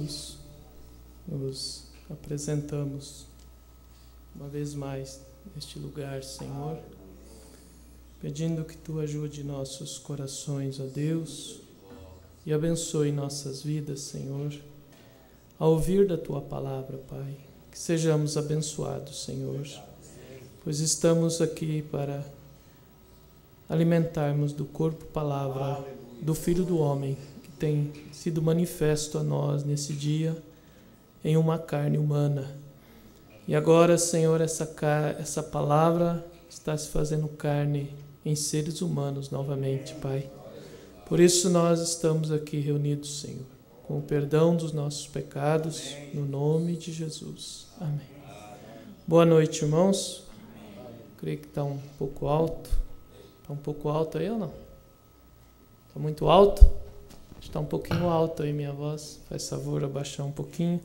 Jesus, nos apresentamos uma vez mais neste lugar, Senhor, pedindo que Tu ajude nossos corações, ó Deus, e abençoe nossas vidas, Senhor, a ouvir da Tua palavra, Pai. Que sejamos abençoados, Senhor, pois estamos aqui para alimentarmos do corpo, palavra do Filho do Homem que tem sido manifesto a nós nesse dia em uma carne humana. E agora, Senhor, essa, essa palavra está se fazendo carne em seres humanos novamente, Pai. Por isso nós estamos aqui reunidos, Senhor, com o perdão dos nossos pecados, no nome de Jesus. Amém. Boa noite, irmãos. Creio que está um pouco alto. Está um pouco alto aí ou não? Está muito alto? tá um pouquinho alta aí minha voz. Faz favor abaixar um pouquinho.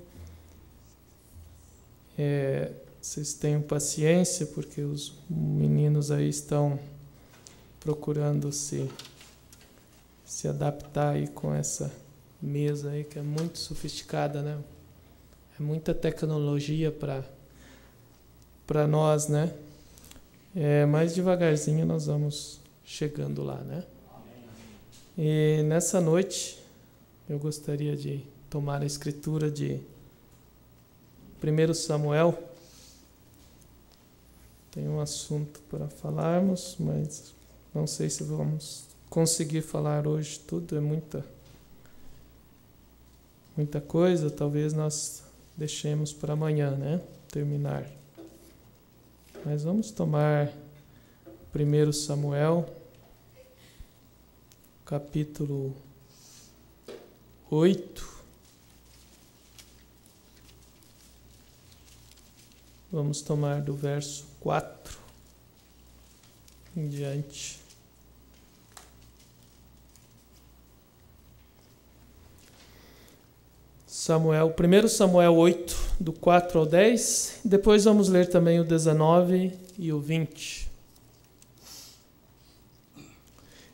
É, vocês tenham paciência, porque os meninos aí estão procurando se, se adaptar aí com essa mesa aí que é muito sofisticada, né? É muita tecnologia para para nós, né? É, mais devagarzinho nós vamos chegando lá, né? E nessa noite eu gostaria de tomar a escritura de 1 Samuel. Tem um assunto para falarmos, mas não sei se vamos conseguir falar hoje tudo, é muita muita coisa, talvez nós deixemos para amanhã, né? Terminar. Mas vamos tomar 1 Samuel, capítulo 8. Vamos tomar do verso 4 em diante. Samuel, 1 Samuel 8, do 4 ao 10. Depois vamos ler também o 19 e o 20.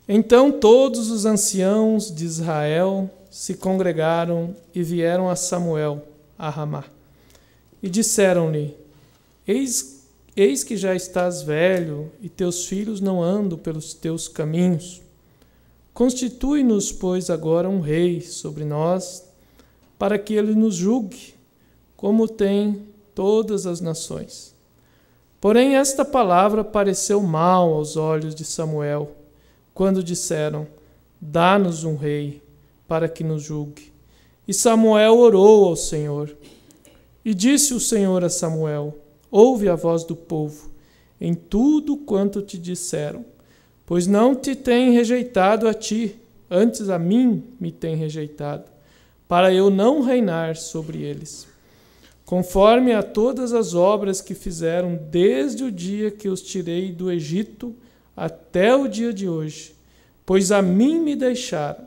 Então todos os anciãos de Israel se congregaram e vieram a Samuel, a Ramá. E disseram-lhe: eis, eis que já estás velho e teus filhos não andam pelos teus caminhos. Constitui-nos, pois, agora um rei sobre nós, para que ele nos julgue, como tem todas as nações. Porém, esta palavra pareceu mal aos olhos de Samuel, quando disseram: Dá-nos um rei para que nos julgue. E Samuel orou ao Senhor. E disse o Senhor a Samuel: Ouve a voz do povo em tudo quanto te disseram, pois não te tem rejeitado a ti, antes a mim me tem rejeitado, para eu não reinar sobre eles. Conforme a todas as obras que fizeram desde o dia que os tirei do Egito até o dia de hoje, pois a mim me deixaram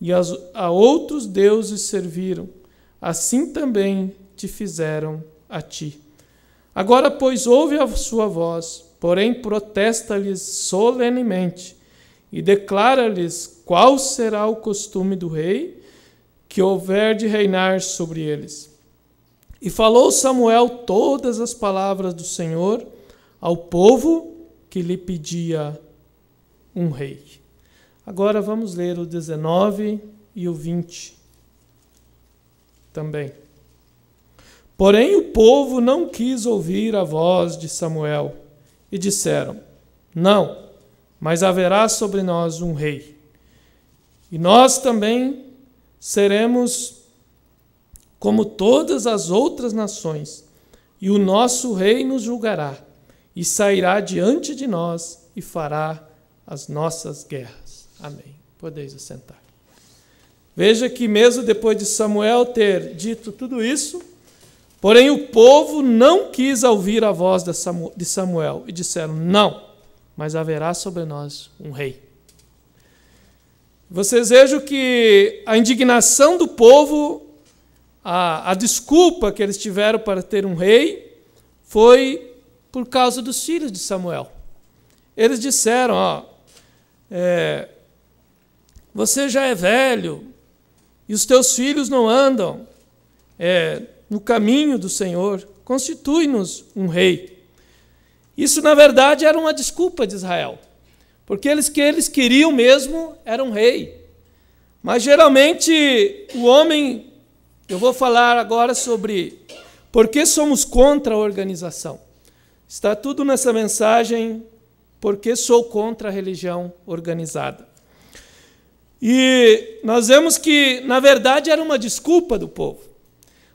e a outros deuses serviram, assim também te fizeram a ti. Agora, pois, ouve a sua voz, porém protesta-lhes solenemente e declara-lhes qual será o costume do rei que houver de reinar sobre eles. E falou Samuel todas as palavras do Senhor ao povo que lhe pedia um rei. Agora vamos ler o 19 e o 20 também. Porém o povo não quis ouvir a voz de Samuel e disseram: Não, mas haverá sobre nós um rei. E nós também seremos como todas as outras nações, e o nosso rei nos julgará, e sairá diante de nós e fará as nossas guerras. Amém. Podeis assentar. Veja que, mesmo depois de Samuel ter dito tudo isso, porém o povo não quis ouvir a voz de Samuel e disseram: Não, mas haverá sobre nós um rei. Vocês vejam que a indignação do povo, a, a desculpa que eles tiveram para ter um rei, foi por causa dos filhos de Samuel. Eles disseram: Ó, é, você já é velho e os teus filhos não andam é, no caminho do Senhor, constitui-nos um rei. Isso, na verdade, era uma desculpa de Israel, porque eles que eles queriam mesmo era um rei. Mas geralmente o homem, eu vou falar agora sobre por que somos contra a organização. Está tudo nessa mensagem, porque sou contra a religião organizada. E nós vemos que, na verdade, era uma desculpa do povo.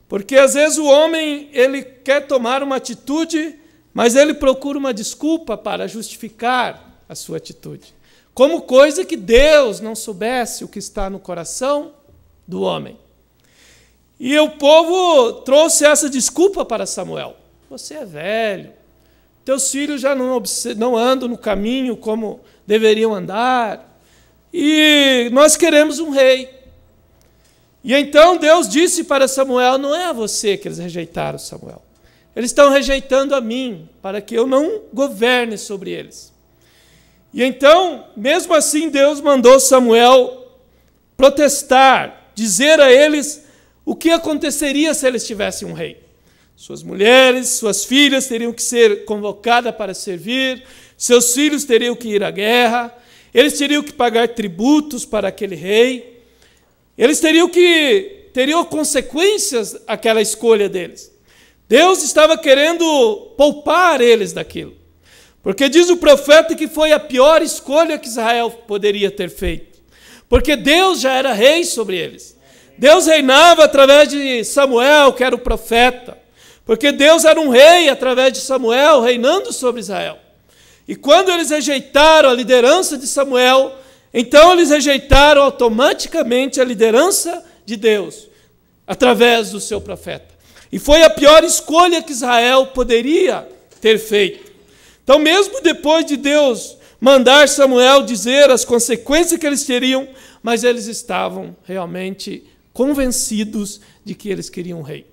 Porque às vezes o homem ele quer tomar uma atitude, mas ele procura uma desculpa para justificar a sua atitude. Como coisa que Deus não soubesse o que está no coração do homem. E o povo trouxe essa desculpa para Samuel. Você é velho, teus filhos já não, não andam no caminho como deveriam andar, e nós queremos um rei. E então Deus disse para Samuel: Não é a você que eles rejeitaram, Samuel. Eles estão rejeitando a mim, para que eu não governe sobre eles. E então, mesmo assim, Deus mandou Samuel protestar, dizer a eles o que aconteceria se eles tivessem um rei. Suas mulheres, suas filhas teriam que ser convocadas para servir, seus filhos teriam que ir à guerra, eles teriam que pagar tributos para aquele rei. Eles teriam que teriam consequências aquela escolha deles. Deus estava querendo poupar eles daquilo. Porque diz o profeta que foi a pior escolha que Israel poderia ter feito. Porque Deus já era rei sobre eles. Deus reinava através de Samuel, que era o profeta. Porque Deus era um rei através de Samuel reinando sobre Israel. E quando eles rejeitaram a liderança de Samuel, então eles rejeitaram automaticamente a liderança de Deus através do seu profeta. E foi a pior escolha que Israel poderia ter feito. Então, mesmo depois de Deus mandar Samuel dizer as consequências que eles teriam, mas eles estavam realmente convencidos de que eles queriam um rei.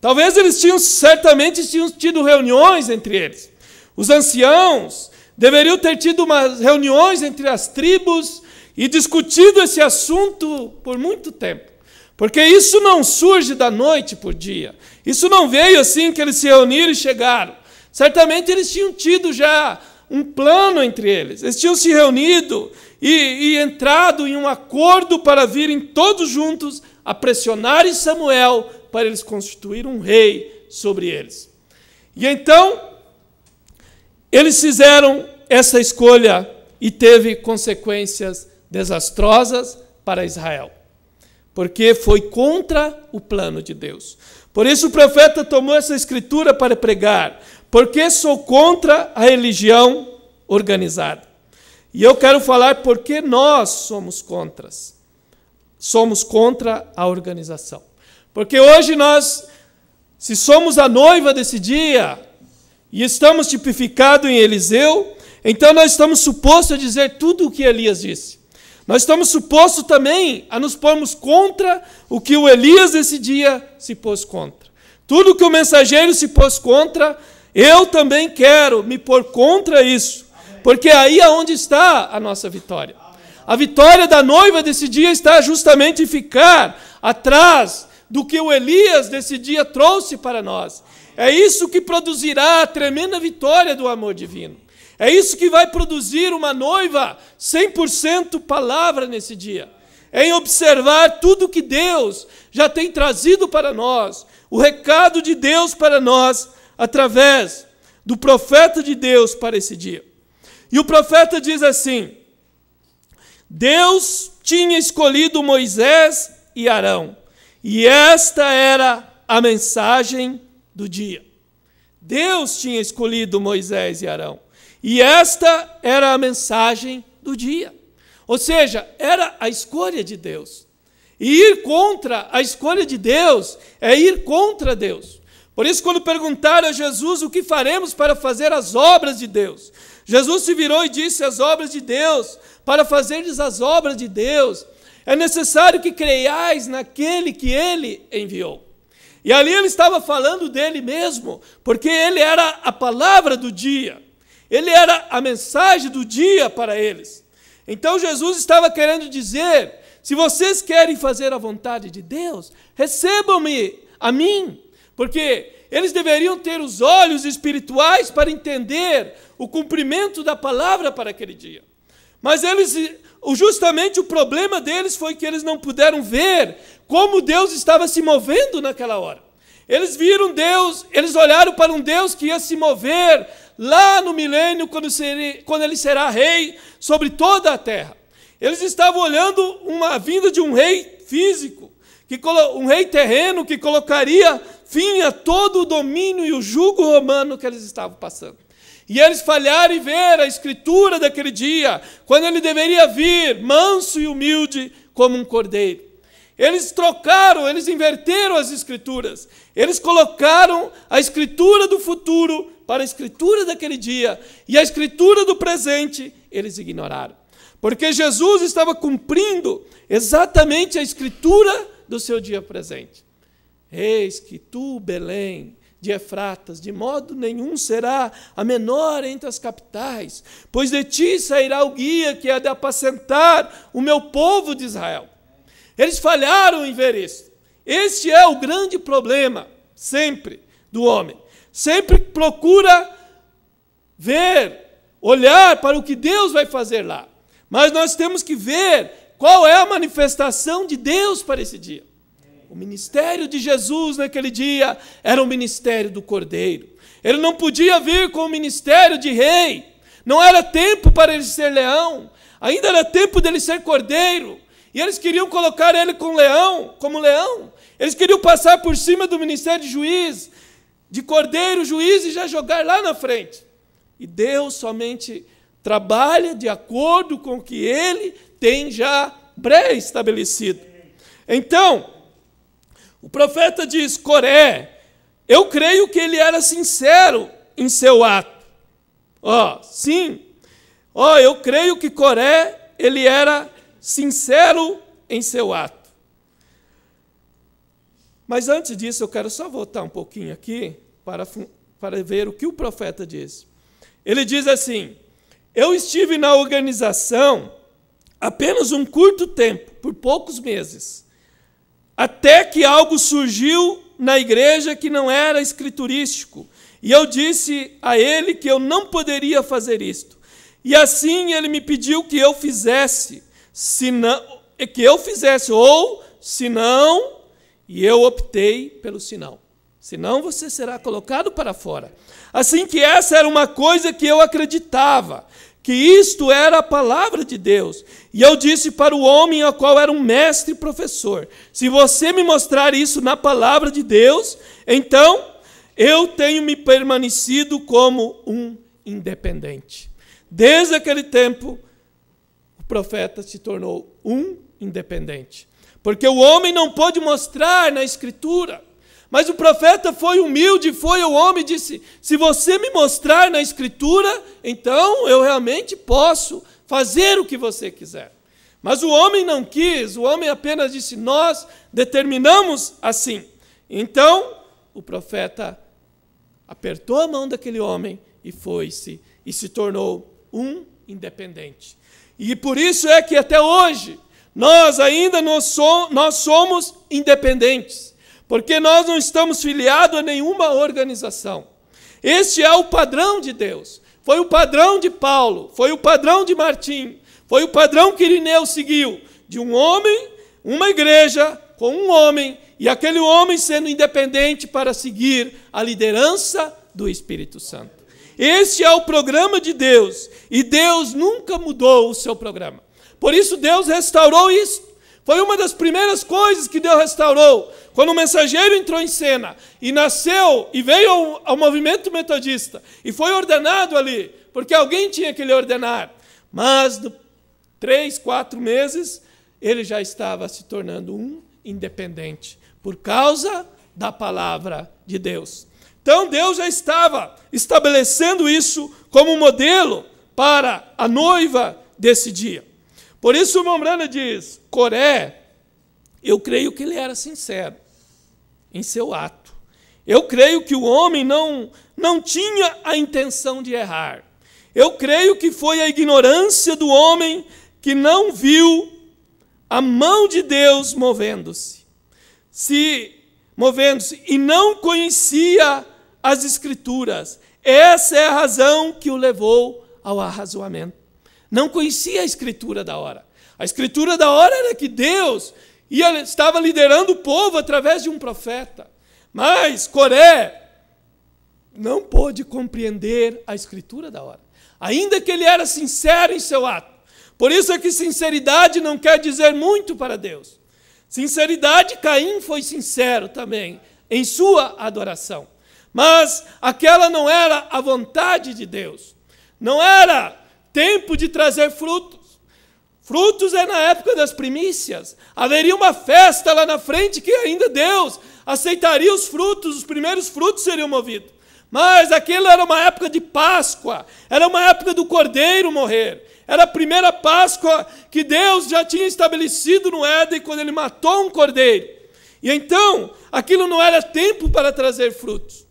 Talvez eles tinham certamente tinham tido reuniões entre eles. Os anciãos Deveriam ter tido umas reuniões entre as tribos e discutido esse assunto por muito tempo. Porque isso não surge da noite por dia. Isso não veio assim que eles se reuniram e chegaram. Certamente eles tinham tido já um plano entre eles. Eles tinham se reunido e, e entrado em um acordo para virem todos juntos a pressionarem Samuel para eles constituir um rei sobre eles. E então eles fizeram essa escolha e teve consequências desastrosas para Israel, porque foi contra o plano de Deus. Por isso o profeta tomou essa escritura para pregar, porque sou contra a religião organizada. E eu quero falar porque nós somos contras. Somos contra a organização. Porque hoje nós, se somos a noiva desse dia, e estamos tipificados em Eliseu, então nós estamos supostos a dizer tudo o que Elias disse. Nós estamos supostos também a nos pormos contra o que o Elias esse dia se pôs contra. Tudo que o mensageiro se pôs contra, eu também quero me pôr contra isso, porque aí é onde está a nossa vitória. A vitória da noiva desse dia está justamente em ficar atrás do que o Elias desse dia trouxe para nós. É isso que produzirá a tremenda vitória do amor divino. É isso que vai produzir uma noiva 100% palavra nesse dia. É em observar tudo que Deus já tem trazido para nós, o recado de Deus para nós, através do profeta de Deus para esse dia. E o profeta diz assim: Deus tinha escolhido Moisés e Arão, e esta era a mensagem do dia. Deus tinha escolhido Moisés e Arão. E esta era a mensagem do dia. Ou seja, era a escolha de Deus. E ir contra a escolha de Deus é ir contra Deus. Por isso, quando perguntaram a Jesus o que faremos para fazer as obras de Deus, Jesus se virou e disse: As obras de Deus, para fazerdes as obras de Deus, é necessário que creiais naquele que ele enviou. E ali ele estava falando dele mesmo, porque ele era a palavra do dia, ele era a mensagem do dia para eles. Então Jesus estava querendo dizer: se vocês querem fazer a vontade de Deus, recebam-me a mim, porque eles deveriam ter os olhos espirituais para entender o cumprimento da palavra para aquele dia. Mas eles, justamente o problema deles foi que eles não puderam ver como Deus estava se movendo naquela hora. Eles viram Deus, eles olharam para um Deus que ia se mover lá no milênio, quando, quando ele será rei sobre toda a terra. Eles estavam olhando uma vinda de um rei físico, que um rei terreno que colocaria fim a todo o domínio e o jugo romano que eles estavam passando. E eles falharam em ver a escritura daquele dia, quando ele deveria vir, manso e humilde como um cordeiro. Eles trocaram, eles inverteram as escrituras. Eles colocaram a escritura do futuro para a escritura daquele dia e a escritura do presente eles ignoraram. Porque Jesus estava cumprindo exatamente a escritura do seu dia presente. Eis que tu, Belém, de Efratas, de modo nenhum será a menor entre as capitais, pois de ti sairá o guia que é de apacentar o meu povo de Israel. Eles falharam em ver isso. Este é o grande problema, sempre, do homem. Sempre procura ver, olhar para o que Deus vai fazer lá. Mas nós temos que ver qual é a manifestação de Deus para esse dia. O ministério de Jesus naquele dia era o ministério do Cordeiro. Ele não podia vir com o ministério de rei. Não era tempo para ele ser leão. Ainda era tempo dele ser cordeiro. E eles queriam colocar ele com leão, como leão. Eles queriam passar por cima do ministério de juiz, de cordeiro, juiz, e já jogar lá na frente. E Deus somente trabalha de acordo com o que ele tem já pré-estabelecido. Então, o profeta diz: Coré, eu creio que ele era sincero em seu ato. Ó, oh, sim. Ó, oh, eu creio que Coré, ele era sincero em seu ato. Mas antes disso, eu quero só voltar um pouquinho aqui para, para ver o que o profeta diz. Ele diz assim: Eu estive na organização apenas um curto tempo, por poucos meses, até que algo surgiu na igreja que não era escriturístico. E eu disse a ele que eu não poderia fazer isto. E assim ele me pediu que eu fizesse se não, é que eu fizesse, ou se não, e eu optei pelo sinal. Senão você será colocado para fora. Assim que essa era uma coisa que eu acreditava, que isto era a palavra de Deus. E eu disse para o homem ao qual era um mestre e professor: se você me mostrar isso na palavra de Deus, então eu tenho me permanecido como um independente. Desde aquele tempo, profeta se tornou um independente. Porque o homem não pôde mostrar na Escritura. Mas o profeta foi humilde, foi o homem e disse: Se você me mostrar na Escritura, então eu realmente posso fazer o que você quiser. Mas o homem não quis, o homem apenas disse: Nós determinamos assim. Então o profeta apertou a mão daquele homem e foi-se, e se tornou um independente. E por isso é que até hoje nós ainda nós somos independentes, porque nós não estamos filiados a nenhuma organização. Este é o padrão de Deus. Foi o padrão de Paulo, foi o padrão de Martim, foi o padrão que Irineu seguiu, de um homem, uma igreja com um homem e aquele homem sendo independente para seguir a liderança do Espírito Santo. Este é o programa de Deus e Deus nunca mudou o seu programa. Por isso, Deus restaurou isso. Foi uma das primeiras coisas que Deus restaurou. Quando o mensageiro entrou em cena e nasceu e veio ao, ao movimento metodista e foi ordenado ali, porque alguém tinha que lhe ordenar. Mas, no três, quatro meses, ele já estava se tornando um independente por causa da palavra de Deus. Então Deus já estava estabelecendo isso como modelo para a noiva desse dia. Por isso o Mombrana diz: Coré, eu creio que ele era sincero em seu ato. Eu creio que o homem não, não tinha a intenção de errar. Eu creio que foi a ignorância do homem que não viu a mão de Deus movendo-se. Se movendo-se e não conhecia as Escrituras. Essa é a razão que o levou ao arrazoamento. Não conhecia a Escritura da hora. A Escritura da hora era que Deus ia, estava liderando o povo através de um profeta. Mas Coré não pôde compreender a Escritura da hora, ainda que ele era sincero em seu ato. Por isso é que sinceridade não quer dizer muito para Deus. Sinceridade, Caim foi sincero também em sua adoração. Mas aquela não era a vontade de Deus. Não era tempo de trazer frutos. Frutos é na época das primícias. Haveria uma festa lá na frente que ainda Deus aceitaria os frutos, os primeiros frutos seriam movidos. Mas aquilo era uma época de Páscoa, era uma época do cordeiro morrer. Era a primeira Páscoa que Deus já tinha estabelecido no Éden quando ele matou um cordeiro. E então, aquilo não era tempo para trazer frutos.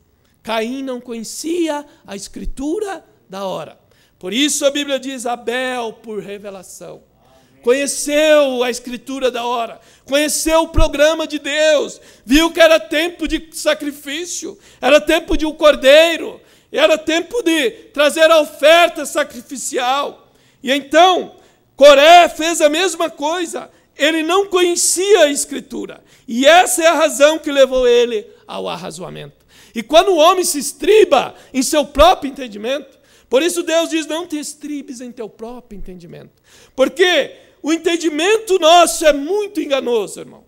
Caim não conhecia a escritura da hora. Por isso a Bíblia diz: Abel, por revelação, conheceu a escritura da hora, conheceu o programa de Deus, viu que era tempo de sacrifício, era tempo de um cordeiro, era tempo de trazer a oferta sacrificial. E então, Coré fez a mesma coisa, ele não conhecia a escritura, e essa é a razão que levou ele ao arrazoamento. E quando o homem se estriba em seu próprio entendimento, por isso Deus diz: não te estribes em teu próprio entendimento. Porque o entendimento nosso é muito enganoso, irmão.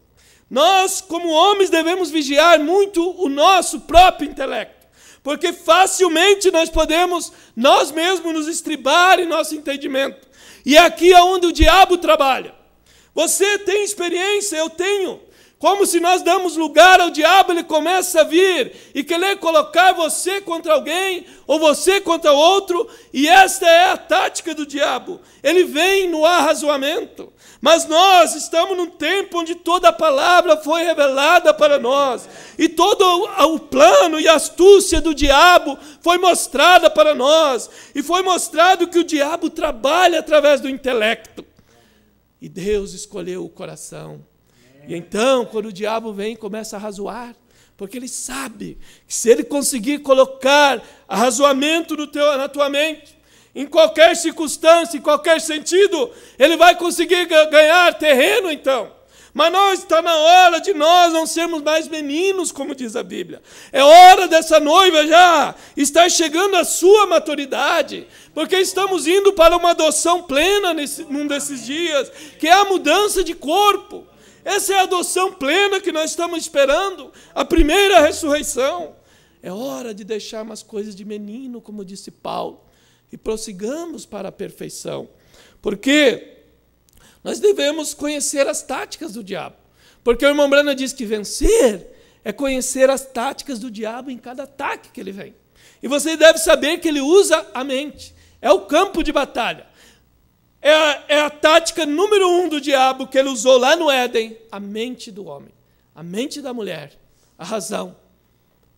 Nós, como homens, devemos vigiar muito o nosso próprio intelecto, porque facilmente nós podemos nós mesmos nos estribar em nosso entendimento. E aqui é onde o diabo trabalha. Você tem experiência, eu tenho como se nós damos lugar ao diabo, ele começa a vir e querer colocar você contra alguém ou você contra outro, e esta é a tática do diabo. Ele vem no arrazoamento. Mas nós estamos num tempo onde toda a palavra foi revelada para nós, e todo o plano e astúcia do diabo foi mostrada para nós, e foi mostrado que o diabo trabalha através do intelecto. E Deus escolheu o coração e então, quando o diabo vem, começa a razoar, porque ele sabe que se ele conseguir colocar arrazoamento no teu, na tua mente, em qualquer circunstância, em qualquer sentido, ele vai conseguir ganhar terreno então. Mas nós está na hora de nós não sermos mais meninos, como diz a Bíblia. É hora dessa noiva já estar chegando à sua maturidade, porque estamos indo para uma adoção plena nesse, num desses dias, que é a mudança de corpo. Essa é a adoção plena que nós estamos esperando, a primeira ressurreição. É hora de deixar umas coisas de menino, como disse Paulo, e prossigamos para a perfeição. Porque nós devemos conhecer as táticas do diabo. Porque o irmão Brana diz que vencer é conhecer as táticas do diabo em cada ataque que ele vem. E você deve saber que ele usa a mente. É o campo de batalha. É a, é a tática número um do diabo que ele usou lá no Éden: a mente do homem, a mente da mulher, a razão.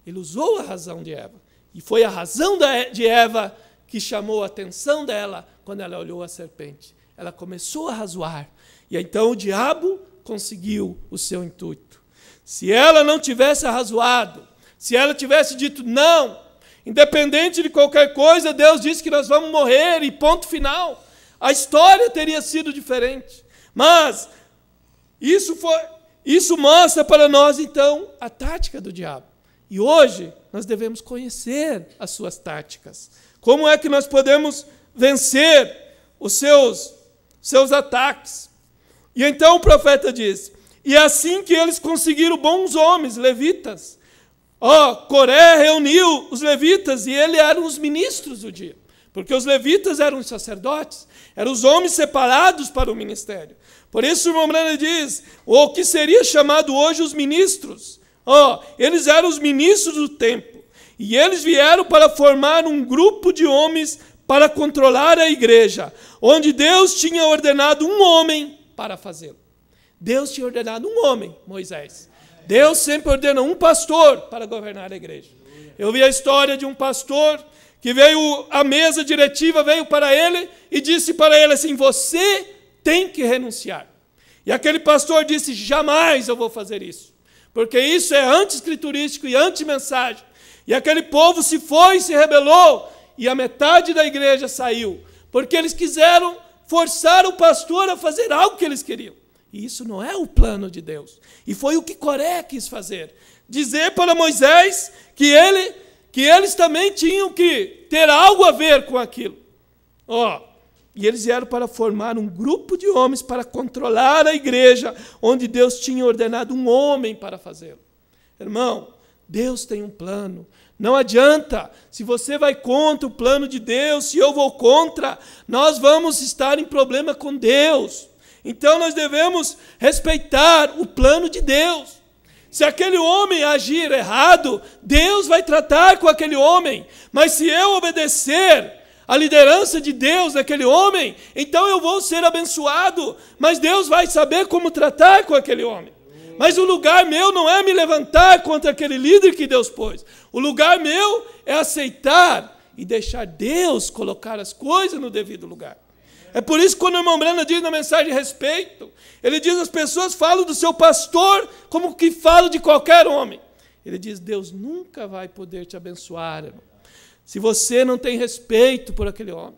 Ele usou a razão de Eva. E foi a razão de Eva que chamou a atenção dela quando ela olhou a serpente. Ela começou a razoar. E então o diabo conseguiu o seu intuito. Se ela não tivesse arrazoado, se ela tivesse dito não, independente de qualquer coisa, Deus disse que nós vamos morrer e ponto final a história teria sido diferente. Mas isso, foi, isso mostra para nós, então, a tática do diabo. E hoje nós devemos conhecer as suas táticas. Como é que nós podemos vencer os seus, seus ataques? E então o profeta diz: E é assim que eles conseguiram bons homens, levitas, ó, oh, Coré reuniu os levitas e ele eram os ministros do dia, porque os levitas eram os sacerdotes, eram os homens separados para o ministério. Por isso o irmão Branham diz, o que seria chamado hoje os ministros. Ó, oh, eles eram os ministros do tempo. E eles vieram para formar um grupo de homens para controlar a igreja, onde Deus tinha ordenado um homem para fazê-lo. Deus tinha ordenado um homem, Moisés. Deus sempre ordena um pastor para governar a igreja. Eu vi a história de um pastor que veio a mesa diretiva, veio para ele e disse para ele assim: Você tem que renunciar. E aquele pastor disse: Jamais eu vou fazer isso, porque isso é anti-escriturístico e anti-mensagem. E aquele povo se foi, se rebelou, e a metade da igreja saiu, porque eles quiseram forçar o pastor a fazer algo que eles queriam. E isso não é o plano de Deus. E foi o que Coré quis fazer: dizer para Moisés que ele que eles também tinham que ter algo a ver com aquilo. Ó, oh, e eles vieram para formar um grupo de homens para controlar a igreja, onde Deus tinha ordenado um homem para fazê-lo. Irmão, Deus tem um plano. Não adianta, se você vai contra o plano de Deus, se eu vou contra, nós vamos estar em problema com Deus. Então nós devemos respeitar o plano de Deus. Se aquele homem agir errado, Deus vai tratar com aquele homem. Mas se eu obedecer a liderança de Deus daquele homem, então eu vou ser abençoado. Mas Deus vai saber como tratar com aquele homem. Mas o lugar meu não é me levantar contra aquele líder que Deus pôs. O lugar meu é aceitar e deixar Deus colocar as coisas no devido lugar. É por isso que quando o irmão Breno diz na mensagem de respeito, ele diz: as pessoas falam do seu pastor como que falam de qualquer homem. Ele diz: Deus nunca vai poder te abençoar, irmão. Se você não tem respeito por aquele homem,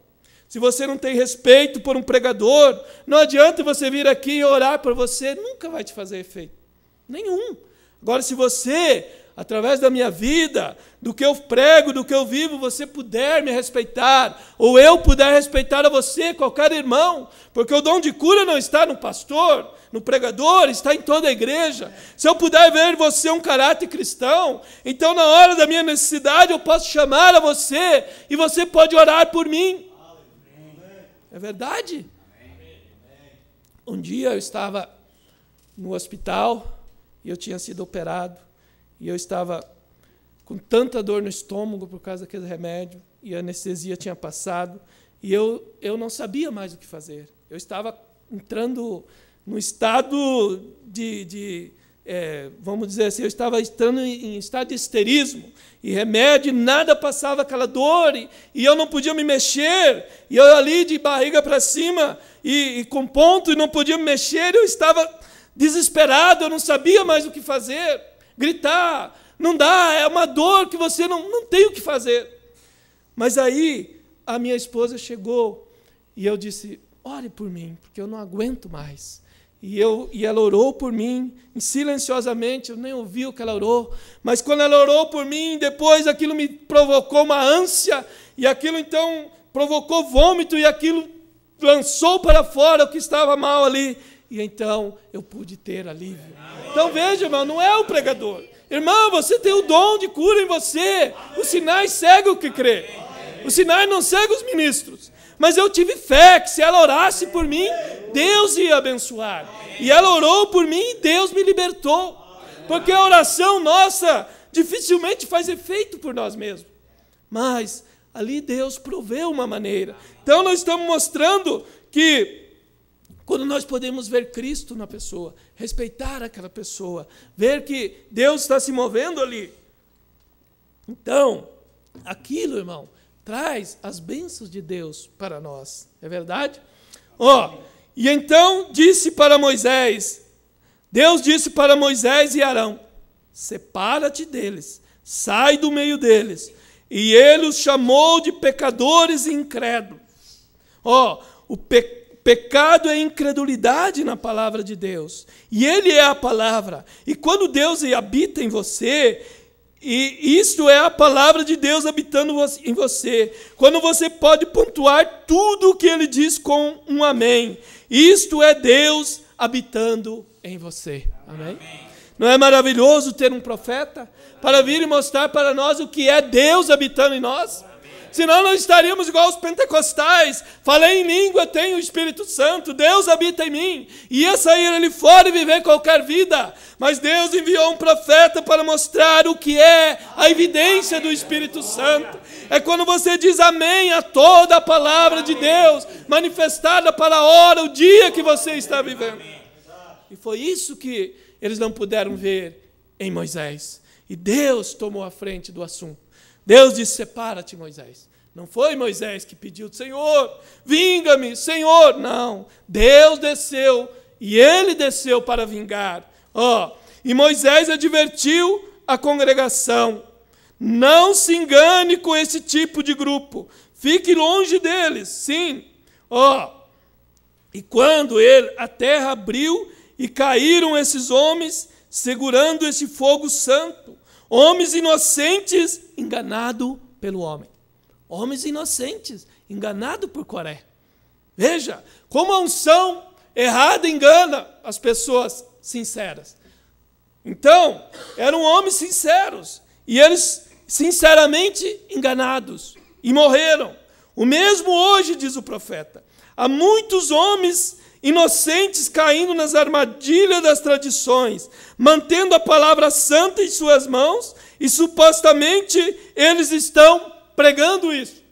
se você não tem respeito por um pregador, não adianta você vir aqui e orar por você, nunca vai te fazer efeito nenhum. Agora, se você através da minha vida, do que eu prego, do que eu vivo, você puder me respeitar, ou eu puder respeitar a você, qualquer irmão, porque o dom de cura não está no pastor, no pregador, está em toda a igreja. Se eu puder ver você um caráter cristão, então na hora da minha necessidade eu posso chamar a você e você pode orar por mim. É verdade? Um dia eu estava no hospital e eu tinha sido operado. E eu estava com tanta dor no estômago por causa daquele remédio, e a anestesia tinha passado, e eu, eu não sabia mais o que fazer. Eu estava entrando no estado de, de é, vamos dizer assim, eu estava entrando em estado de histerismo, e remédio, nada passava aquela dor, e, e eu não podia me mexer, e eu ali de barriga para cima, e, e, com ponto, e não podia me mexer, eu estava desesperado, eu não sabia mais o que fazer gritar, não dá, é uma dor que você não, não tem o que fazer. Mas aí a minha esposa chegou e eu disse: ore por mim, porque eu não aguento mais. E, eu, e ela orou por mim, silenciosamente, eu nem ouvi o que ela orou, mas quando ela orou por mim, depois aquilo me provocou uma ânsia, e aquilo então provocou vômito, e aquilo lançou para fora o que estava mal ali, e então eu pude ter alívio. Então veja, irmão, não é o pregador. Irmão, você tem o dom de cura em você. Os sinais seguem o que crê. Os sinais não seguem os ministros. Mas eu tive fé que se ela orasse por mim, Deus ia abençoar. E ela orou por mim e Deus me libertou. Porque a oração nossa dificilmente faz efeito por nós mesmos. Mas ali Deus proveu uma maneira. Então nós estamos mostrando que quando nós podemos ver Cristo na pessoa, respeitar aquela pessoa, ver que Deus está se movendo ali. Então, aquilo, irmão, traz as bênçãos de Deus para nós. É verdade? Ó, oh, e então disse para Moisés: Deus disse para Moisés e Arão: Separa-te deles, sai do meio deles. E ele os chamou de pecadores e incrédulos. Ó, oh, o pecado Pecado é incredulidade na palavra de Deus. E Ele é a palavra. E quando Deus habita em você, e isto é a palavra de Deus habitando em você. Quando você pode pontuar tudo o que Ele diz com um amém. Isto é Deus habitando em você. Amém? amém. Não é maravilhoso ter um profeta para vir e mostrar para nós o que é Deus habitando em nós? Amém senão não estaríamos igual aos pentecostais. Falei em língua, tenho o Espírito Santo, Deus habita em mim. Ia sair ele fora e viver qualquer vida. Mas Deus enviou um profeta para mostrar o que é a evidência do Espírito Santo. É quando você diz amém a toda a palavra de Deus, manifestada para a hora, o dia que você está vivendo. E foi isso que eles não puderam ver em Moisés. E Deus tomou a frente do assunto. Deus disse: Separa-te, Moisés. Não foi Moisés que pediu, Senhor, vinga-me, Senhor. Não. Deus desceu e ele desceu para vingar. Ó, oh, e Moisés advertiu a congregação: Não se engane com esse tipo de grupo. Fique longe deles. Sim. Ó, oh, e quando ele a terra abriu e caíram esses homens segurando esse fogo santo, Homens inocentes enganado pelo homem. Homens inocentes enganado por Coré. Veja como a unção errada engana as pessoas sinceras. Então, eram homens sinceros e eles sinceramente enganados e morreram. O mesmo hoje, diz o profeta. Há muitos homens inocentes caindo nas armadilhas das tradições, mantendo a palavra santa em suas mãos, e supostamente eles estão pregando isso.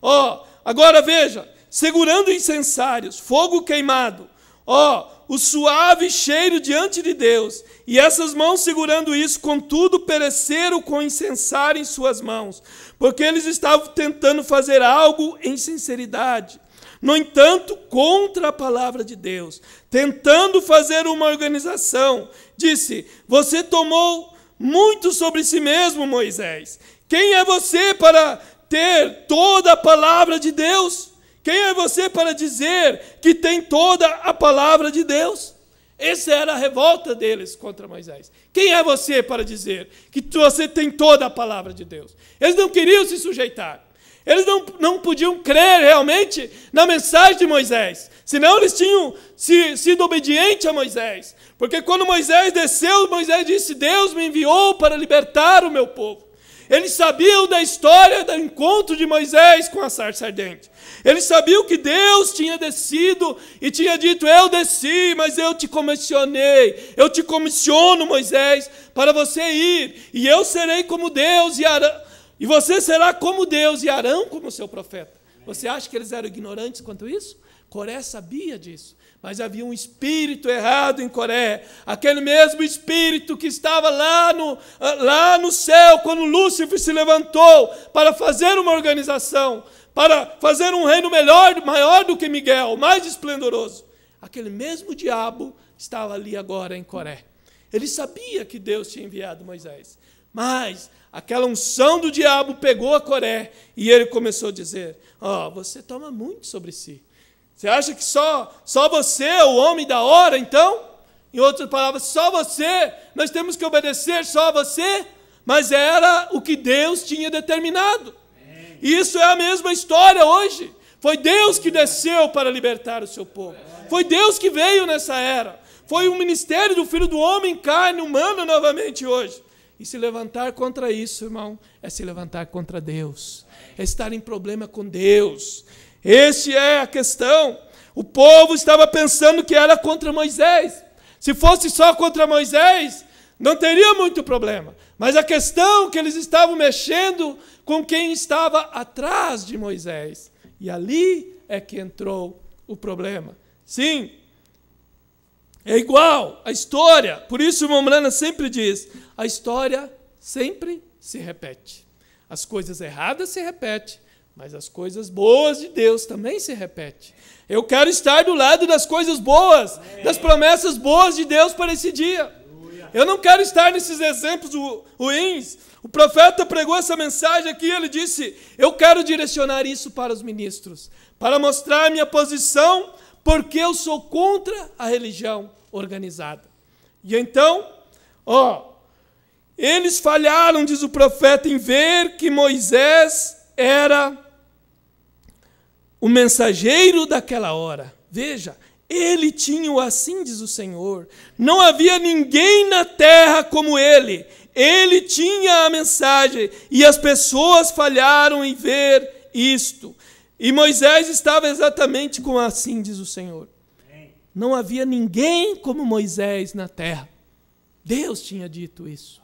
Ó, oh, agora veja, segurando incensários, fogo queimado, ó, oh, o suave cheiro diante de Deus, e essas mãos segurando isso, contudo pereceram com incensário em suas mãos, porque eles estavam tentando fazer algo em sinceridade no entanto, contra a palavra de Deus, tentando fazer uma organização, disse: Você tomou muito sobre si mesmo, Moisés. Quem é você para ter toda a palavra de Deus? Quem é você para dizer que tem toda a palavra de Deus? Essa era a revolta deles contra Moisés. Quem é você para dizer que você tem toda a palavra de Deus? Eles não queriam se sujeitar. Eles não, não podiam crer realmente na mensagem de Moisés, senão eles tinham se, sido obedientes a Moisés. Porque quando Moisés desceu, Moisés disse: Deus me enviou para libertar o meu povo. Eles sabiam da história do encontro de Moisés com a sarça ardente. Eles sabiam que Deus tinha descido e tinha dito: Eu desci, mas eu te comissionei. Eu te comissiono, Moisés, para você ir. E eu serei como Deus e Arão e você será como Deus e Arão como seu profeta. Você acha que eles eram ignorantes quanto a isso? Coré sabia disso, mas havia um espírito errado em Coré, aquele mesmo espírito que estava lá no, lá no céu, quando Lúcifer se levantou para fazer uma organização, para fazer um reino melhor, maior do que Miguel, mais esplendoroso. Aquele mesmo diabo estava ali agora em Coré. Ele sabia que Deus tinha enviado Moisés, mas Aquela unção do diabo pegou a Coré e ele começou a dizer: Ó, oh, você toma muito sobre si. Você acha que só, só você é o homem da hora, então? Em outras palavras, só você, nós temos que obedecer só a você, mas era o que Deus tinha determinado. E isso é a mesma história hoje. Foi Deus que desceu para libertar o seu povo. Foi Deus que veio nessa era. Foi o ministério do Filho do Homem, carne humana novamente hoje. E se levantar contra isso, irmão, é se levantar contra Deus, é estar em problema com Deus. Esse é a questão. O povo estava pensando que era contra Moisés. Se fosse só contra Moisés, não teria muito problema. Mas a questão que eles estavam mexendo com quem estava atrás de Moisés. E ali é que entrou o problema. Sim, é igual a história. Por isso o Mombrana sempre diz: a história sempre se repete. As coisas erradas se repetem, mas as coisas boas de Deus também se repetem. Eu quero estar do lado das coisas boas, das promessas boas de Deus para esse dia. Eu não quero estar nesses exemplos ruins. O profeta pregou essa mensagem aqui, ele disse: Eu quero direcionar isso para os ministros, para mostrar minha posição, porque eu sou contra a religião organizada. E então, ó, eles falharam, diz o profeta, em ver que Moisés era o mensageiro daquela hora. Veja, ele tinha o assim, diz o Senhor. Não havia ninguém na terra como ele. Ele tinha a mensagem e as pessoas falharam em ver isto. E Moisés estava exatamente com assim, diz o Senhor. Não havia ninguém como Moisés na terra. Deus tinha dito isso.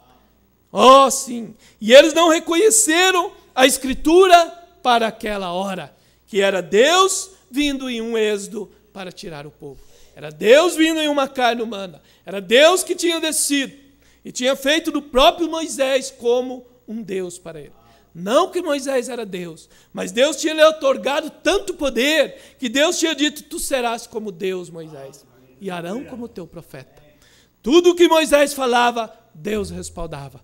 Oh, sim! E eles não reconheceram a Escritura para aquela hora, que era Deus vindo em um êxodo para tirar o povo. Era Deus vindo em uma carne humana. Era Deus que tinha descido e tinha feito do próprio Moisés como um Deus para ele. Não que Moisés era Deus, mas Deus tinha lhe otorgado tanto poder que Deus tinha dito: Tu serás como Deus, Moisés, e Arão como teu profeta. Tudo que Moisés falava, Deus respaldava.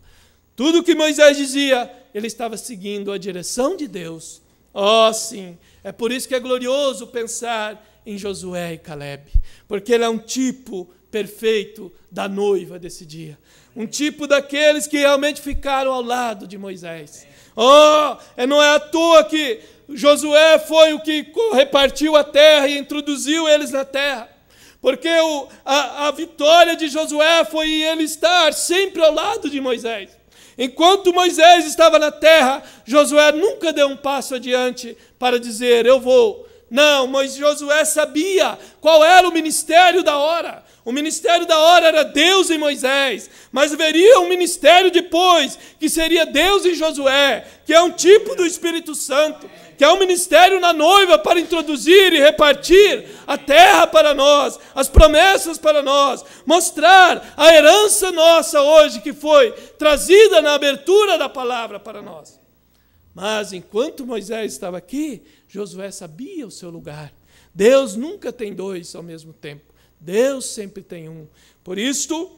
Tudo que Moisés dizia, ele estava seguindo a direção de Deus. Oh, sim, é por isso que é glorioso pensar em Josué e Caleb, porque ele é um tipo perfeito da noiva desse dia, um tipo daqueles que realmente ficaram ao lado de Moisés. Oh, é, não é à toa que Josué foi o que repartiu a terra e introduziu eles na terra. Porque o, a, a vitória de Josué foi ele estar sempre ao lado de Moisés. Enquanto Moisés estava na terra, Josué nunca deu um passo adiante para dizer: Eu vou. Não, mas Josué sabia qual era o ministério da hora. O ministério da hora era Deus em Moisés, mas haveria um ministério depois, que seria Deus em Josué, que é um tipo do Espírito Santo, que é um ministério na noiva para introduzir e repartir a terra para nós, as promessas para nós, mostrar a herança nossa hoje que foi trazida na abertura da palavra para nós. Mas enquanto Moisés estava aqui, Josué sabia o seu lugar. Deus nunca tem dois ao mesmo tempo. Deus sempre tem um. Por isto,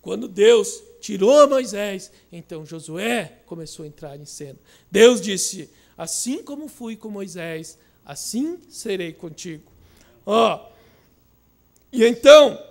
quando Deus tirou Moisés, então Josué começou a entrar em cena. Deus disse: Assim como fui com Moisés, assim serei contigo. Ó, oh, e então,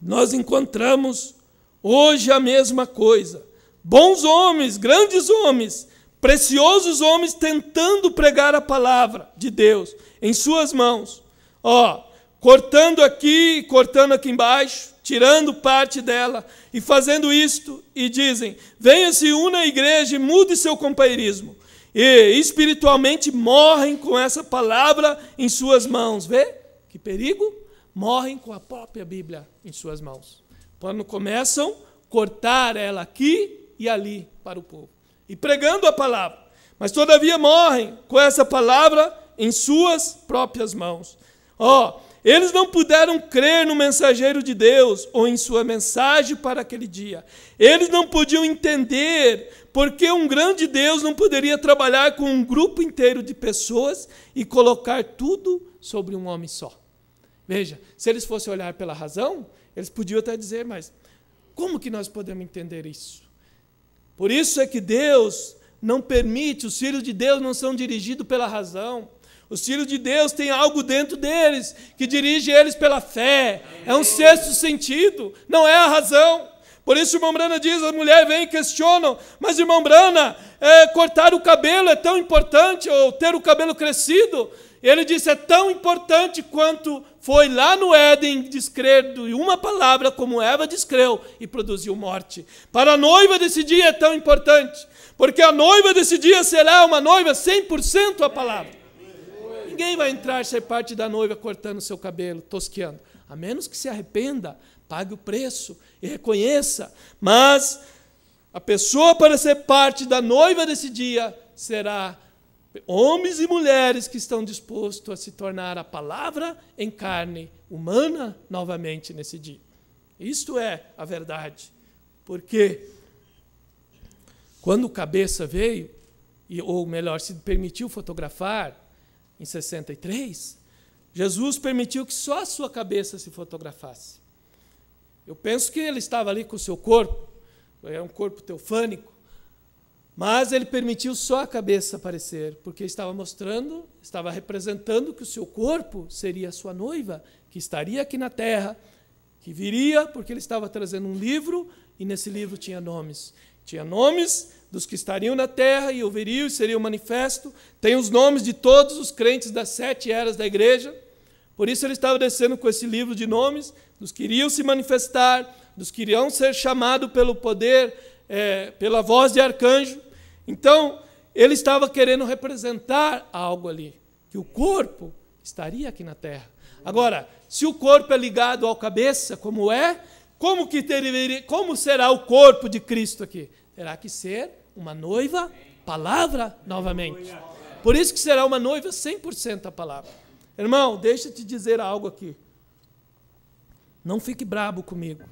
nós encontramos hoje a mesma coisa. Bons homens, grandes homens, preciosos homens tentando pregar a palavra de Deus em suas mãos. Ó, oh, cortando aqui, cortando aqui embaixo, tirando parte dela e fazendo isto, e dizem: venha-se una à igreja e mude seu companheirismo. E espiritualmente morrem com essa palavra em suas mãos. Vê que perigo? Morrem com a própria Bíblia em suas mãos. Quando começam a cortar ela aqui e ali para o povo. E pregando a palavra. Mas todavia morrem com essa palavra em suas próprias mãos. Ó, oh, eles não puderam crer no mensageiro de Deus ou em sua mensagem para aquele dia. Eles não podiam entender porque um grande Deus não poderia trabalhar com um grupo inteiro de pessoas e colocar tudo sobre um homem só. Veja, se eles fossem olhar pela razão, eles podiam até dizer, mas como que nós podemos entender isso? Por isso é que Deus não permite, os filhos de Deus não são dirigidos pela razão. Os filhos de Deus têm algo dentro deles que dirige eles pela fé. É um sexto sentido, não é a razão. Por isso, irmão Brana diz: a mulher vem e questionam, mas irmão Brana, é, cortar o cabelo é tão importante, ou ter o cabelo crescido. Ele disse: é tão importante quanto foi lá no Éden descrer de uma palavra como Eva descreu e produziu morte. Para a noiva desse dia é tão importante, porque a noiva desse dia será uma noiva 100% a palavra. Ninguém vai entrar ser parte da noiva cortando seu cabelo, tosqueando. A menos que se arrependa, pague o preço e reconheça. Mas a pessoa para ser parte da noiva desse dia será homens e mulheres que estão dispostos a se tornar a palavra em carne humana novamente nesse dia. Isto é a verdade. Porque quando o cabeça veio, ou melhor, se permitiu fotografar, em 63, Jesus permitiu que só a sua cabeça se fotografasse. Eu penso que ele estava ali com o seu corpo, era é um corpo teofânico, mas ele permitiu só a cabeça aparecer, porque estava mostrando, estava representando que o seu corpo seria a sua noiva, que estaria aqui na terra, que viria, porque ele estava trazendo um livro, e nesse livro tinha nomes. Tinha nomes dos que estariam na terra e ouviriam e seria o manifesto. Tem os nomes de todos os crentes das sete eras da igreja. Por isso ele estava descendo com esse livro de nomes dos que iriam se manifestar, dos que iriam ser chamados pelo poder, é, pela voz de arcanjo. Então, ele estava querendo representar algo ali, que o corpo estaria aqui na terra. Agora, se o corpo é ligado ao cabeça, como é, como que teria, como será o corpo de Cristo aqui? terá que ser uma noiva palavra novamente. Por isso que será uma noiva 100% a palavra. Irmão, deixa eu te dizer algo aqui. Não fique brabo comigo.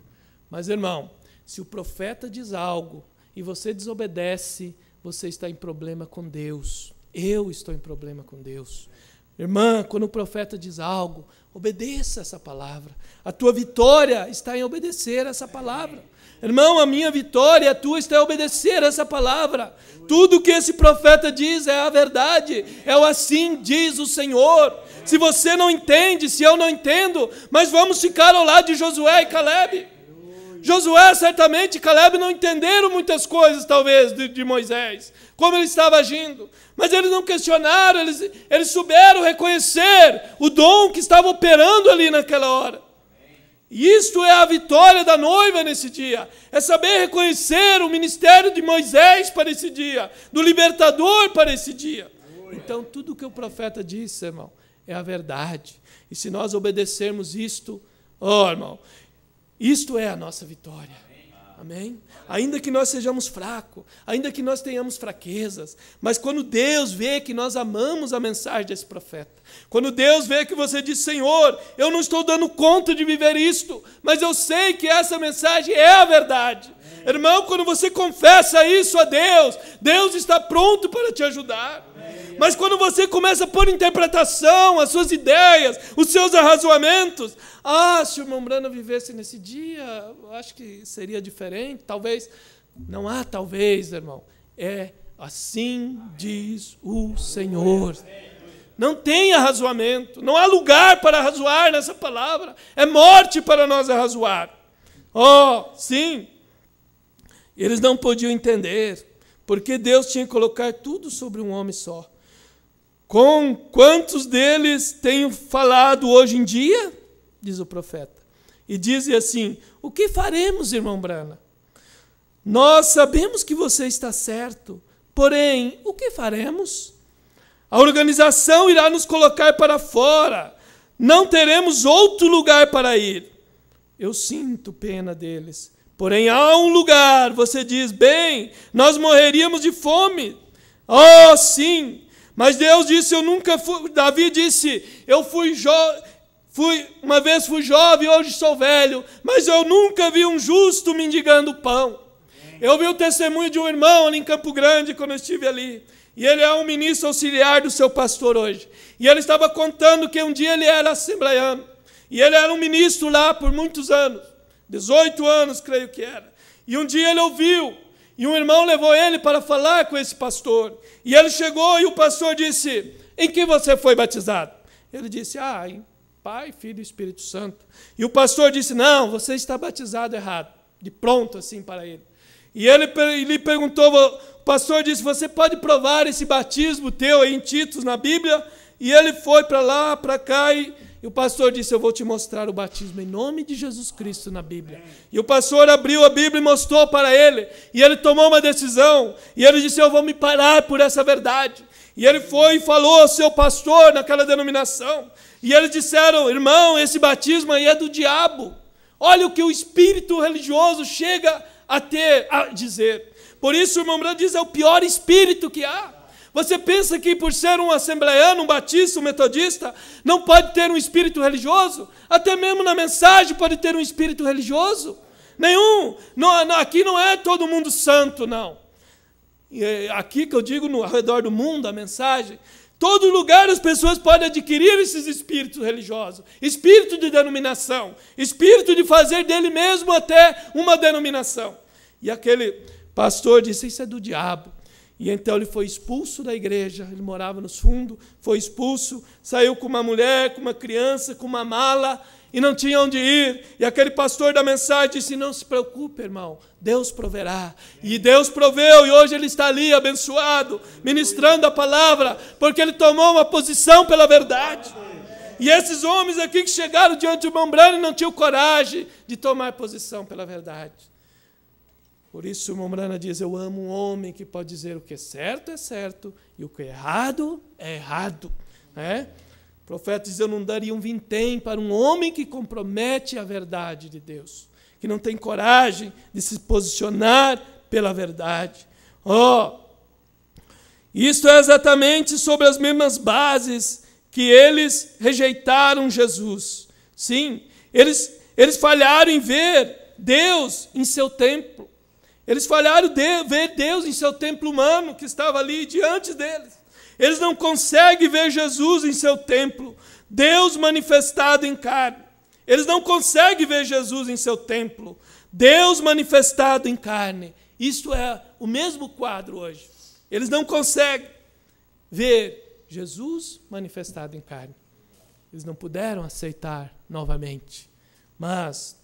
Mas, irmão, se o profeta diz algo e você desobedece, você está em problema com Deus. Eu estou em problema com Deus. Irmã, quando o profeta diz algo, obedeça essa palavra. A tua vitória está em obedecer essa palavra. Irmão, a minha vitória, a é tua está a é obedecer essa palavra. Tudo que esse profeta diz é a verdade, é o assim diz o Senhor. Se você não entende, se eu não entendo, mas vamos ficar ao lado de Josué e Caleb. Josué, certamente, Caleb não entenderam muitas coisas, talvez, de, de, Moisés, como ele estava agindo. Mas eles não questionaram, eles, eles souberam reconhecer o dom que estava operando ali naquela hora. E isto é a vitória da noiva nesse dia. É saber reconhecer o ministério de Moisés para esse dia, do libertador para esse dia. Então, tudo que o profeta disse, irmão, é a verdade. E se nós obedecermos isto, ó, oh, irmão, isto é a nossa vitória. Amém? ainda que nós sejamos fracos, ainda que nós tenhamos fraquezas, mas quando Deus vê que nós amamos a mensagem desse profeta, quando Deus vê que você diz, Senhor, eu não estou dando conta de viver isto, mas eu sei que essa mensagem é a verdade. Irmão, quando você confessa isso a Deus, Deus está pronto para te ajudar. Mas quando você começa a pôr interpretação, as suas ideias, os seus arrazoamentos, ah, se o Mombrana vivesse nesse dia, acho que seria diferente, talvez. Não há talvez, irmão. É assim diz o Senhor. Não tem arrazoamento, não há lugar para arrazoar nessa palavra. É morte para nós arrazoar. Oh, sim. Eles não podiam entender porque Deus tinha que colocar tudo sobre um homem só. Com quantos deles tenho falado hoje em dia? Diz o profeta. E diz assim: O que faremos, irmão Brana? Nós sabemos que você está certo, porém, o que faremos? A organização irá nos colocar para fora, não teremos outro lugar para ir. Eu sinto pena deles, Porém, há um lugar, você diz, bem, nós morreríamos de fome. Oh, sim! Mas Deus disse, eu nunca fui. Davi disse, eu fui jovem. Fui, uma vez fui jovem, hoje sou velho, mas eu nunca vi um justo mendigando pão. Eu vi o testemunho de um irmão ali em Campo Grande, quando eu estive ali. E ele é um ministro auxiliar do seu pastor hoje. E ele estava contando que um dia ele era assembleiano. E ele era um ministro lá por muitos anos. 18 anos, creio que era. E um dia ele ouviu, e um irmão levou ele para falar com esse pastor. E ele chegou e o pastor disse: Em que você foi batizado? Ele disse: Ah, em Pai, Filho e Espírito Santo. E o pastor disse: Não, você está batizado errado. De pronto, assim para ele. E ele lhe perguntou: O pastor disse: Você pode provar esse batismo teu em Titos na Bíblia? E ele foi para lá, para cá e e o pastor disse: Eu vou te mostrar o batismo em nome de Jesus Cristo na Bíblia. E o pastor abriu a Bíblia e mostrou para ele. E ele tomou uma decisão. E ele disse: Eu vou me parar por essa verdade. E ele foi e falou ao seu pastor naquela denominação. E eles disseram: Irmão, esse batismo aí é do diabo. Olha o que o espírito religioso chega a ter, a dizer. Por isso, o irmão Branco diz: É o pior espírito que há. Você pensa que por ser um assembleano, um batista, um metodista, não pode ter um espírito religioso? Até mesmo na mensagem pode ter um espírito religioso? Nenhum. Não, não, aqui não é todo mundo santo, não. É aqui que eu digo, no, ao redor do mundo, a mensagem. Todo lugar as pessoas podem adquirir esses espíritos religiosos, espírito de denominação, espírito de fazer dele mesmo até uma denominação. E aquele pastor disse: Isso é do diabo. E então ele foi expulso da igreja, ele morava nos fundos, foi expulso, saiu com uma mulher, com uma criança, com uma mala, e não tinha onde ir. E aquele pastor da mensagem disse: Não se preocupe, irmão, Deus proverá. E Deus proveu, e hoje ele está ali, abençoado, ministrando a palavra, porque ele tomou uma posição pela verdade. E esses homens aqui que chegaram diante do Branco não tinham coragem de tomar posição pela verdade. Por isso, Mombrana diz: Eu amo um homem que pode dizer o que é certo é certo e o que é errado é errado. Né? O profeta diz: Eu não daria um vintém para um homem que compromete a verdade de Deus, que não tem coragem de se posicionar pela verdade. Oh, isto é exatamente sobre as mesmas bases que eles rejeitaram Jesus. Sim, eles, eles falharam em ver Deus em seu templo. Eles falharam de ver Deus em seu templo humano que estava ali diante deles. Eles não conseguem ver Jesus em seu templo, Deus manifestado em carne. Eles não conseguem ver Jesus em seu templo, Deus manifestado em carne. Isto é o mesmo quadro hoje. Eles não conseguem ver Jesus manifestado em carne. Eles não puderam aceitar novamente. Mas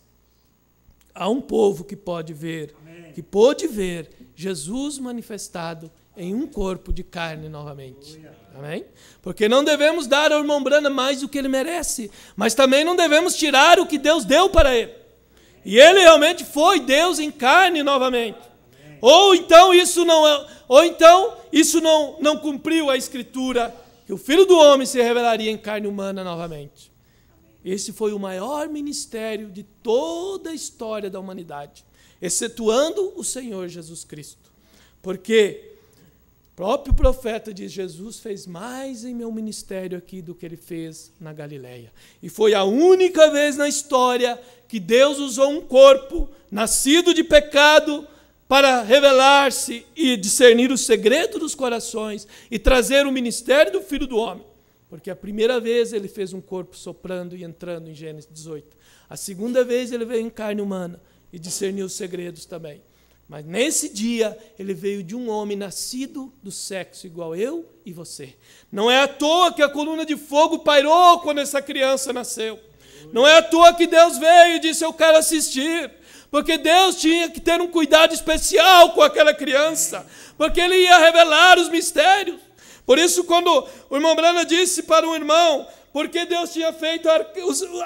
há um povo que pode ver e pôde ver Jesus manifestado em um corpo de carne novamente. Amém? Porque não devemos dar ao irmão Brana mais do que ele merece, mas também não devemos tirar o que Deus deu para ele. E ele realmente foi Deus em carne novamente. Ou então isso não é, ou então isso não não cumpriu a escritura que o filho do homem se revelaria em carne humana novamente. Esse foi o maior ministério de toda a história da humanidade excetuando o Senhor Jesus Cristo. Porque o próprio profeta diz: Jesus fez mais em meu ministério aqui do que ele fez na Galileia. E foi a única vez na história que Deus usou um corpo nascido de pecado para revelar-se e discernir o segredo dos corações e trazer o ministério do Filho do Homem. Porque a primeira vez ele fez um corpo soprando e entrando em Gênesis 18. A segunda vez ele veio em carne humana e discernir os segredos também. Mas nesse dia, ele veio de um homem nascido do sexo igual eu e você. Não é à toa que a coluna de fogo pairou quando essa criança nasceu. Não é à toa que Deus veio e disse: Eu quero assistir. Porque Deus tinha que ter um cuidado especial com aquela criança. Porque Ele ia revelar os mistérios. Por isso, quando o irmão Brana disse para o irmão: porque Deus tinha feito a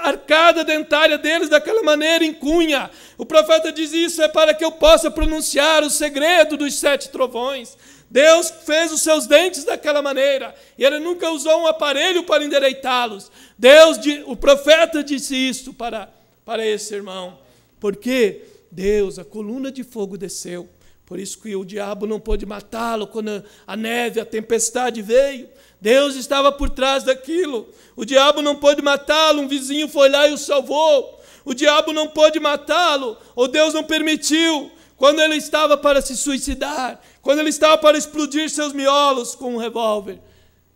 arcada dentária deles daquela maneira, em cunha. O profeta diz isso é para que eu possa pronunciar o segredo dos sete trovões. Deus fez os seus dentes daquela maneira, e ele nunca usou um aparelho para endereitá-los. Deus, o profeta disse isso para, para esse irmão, porque Deus, a coluna de fogo desceu. Por isso que o diabo não pôde matá-lo quando a neve, a tempestade veio. Deus estava por trás daquilo. O diabo não pôde matá-lo, um vizinho foi lá e o salvou. O diabo não pôde matá-lo, ou Deus não permitiu. Quando ele estava para se suicidar, quando ele estava para explodir seus miolos com um revólver,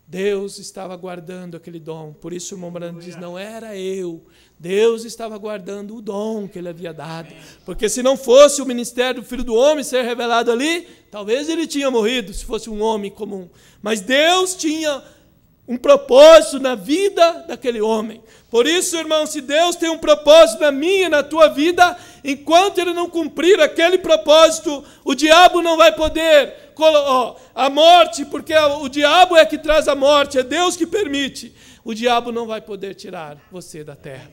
Deus estava guardando aquele dom. Por isso o irmão Brando diz: Não era eu, Deus estava guardando o dom que ele havia dado. Porque se não fosse o ministério do Filho do Homem ser revelado ali, talvez ele tinha morrido, se fosse um homem comum. Mas Deus tinha um propósito na vida daquele homem. Por isso, irmão, se Deus tem um propósito na minha e na tua vida, enquanto ele não cumprir aquele propósito, o diabo não vai poder. Oh, a morte, porque o diabo é que traz a morte, é Deus que permite. O diabo não vai poder tirar você da terra.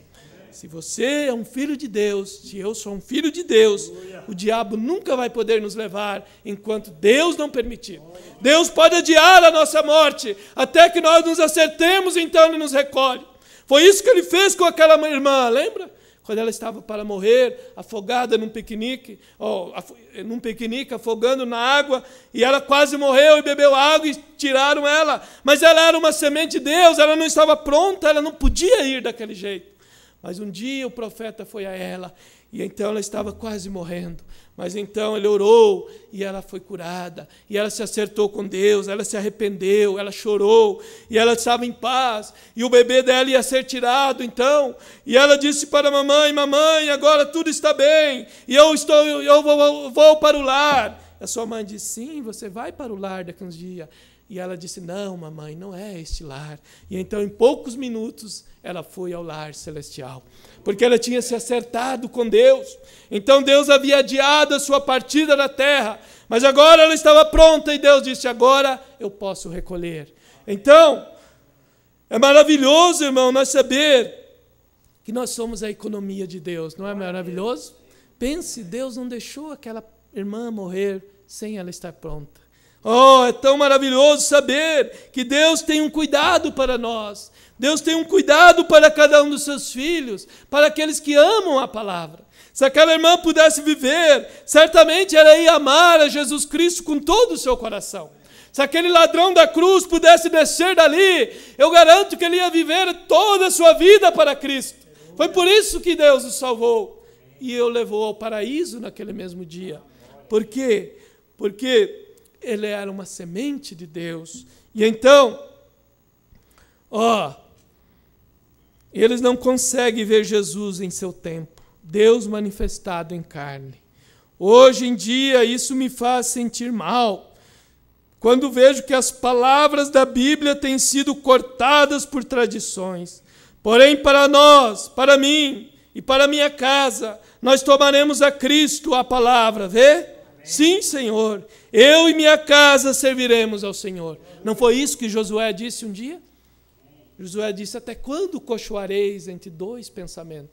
Se você é um filho de Deus, se eu sou um filho de Deus, o diabo nunca vai poder nos levar enquanto Deus não permitir. Deus pode adiar a nossa morte até que nós nos acertemos, então ele nos recolhe. Foi isso que ele fez com aquela irmã, lembra? Quando ela estava para morrer, afogada num piquenique, oh, af num piquenique, afogando na água, e ela quase morreu e bebeu água e tiraram ela. Mas ela era uma semente de Deus, ela não estava pronta, ela não podia ir daquele jeito. Mas um dia o profeta foi a ela, e então ela estava quase morrendo. Mas então ele orou e ela foi curada, e ela se acertou com Deus, ela se arrependeu, ela chorou, e ela estava em paz, e o bebê dela ia ser tirado então. E ela disse para a mamãe: Mamãe, agora tudo está bem, e eu estou, eu vou, vou para o lar. a sua mãe disse: Sim, você vai para o lar daqui uns dias. E ela disse: Não, mamãe, não é este lar. E então, em poucos minutos, ela foi ao lar celestial, porque ela tinha se acertado com Deus. Então, Deus havia adiado a sua partida da terra, mas agora ela estava pronta e Deus disse: Agora eu posso recolher. Então, é maravilhoso, irmão, nós saber que nós somos a economia de Deus, não é maravilhoso? Pense, Deus não deixou aquela irmã morrer sem ela estar pronta. Oh, é tão maravilhoso saber que Deus tem um cuidado para nós. Deus tem um cuidado para cada um dos seus filhos, para aqueles que amam a palavra. Se aquela irmã pudesse viver, certamente ela ia amar a Jesus Cristo com todo o seu coração. Se aquele ladrão da cruz pudesse descer dali, eu garanto que ele ia viver toda a sua vida para Cristo. Foi por isso que Deus o salvou e o levou ao paraíso naquele mesmo dia. Por quê? Porque ele era uma semente de Deus. E então, ó, eles não conseguem ver Jesus em seu tempo, Deus manifestado em carne. Hoje em dia, isso me faz sentir mal. Quando vejo que as palavras da Bíblia têm sido cortadas por tradições. Porém, para nós, para mim e para minha casa, nós tomaremos a Cristo a palavra, vê? Sim, Senhor. Eu e minha casa serviremos ao Senhor. Não foi isso que Josué disse um dia? Josué disse: Até quando cochoareis entre dois pensamentos?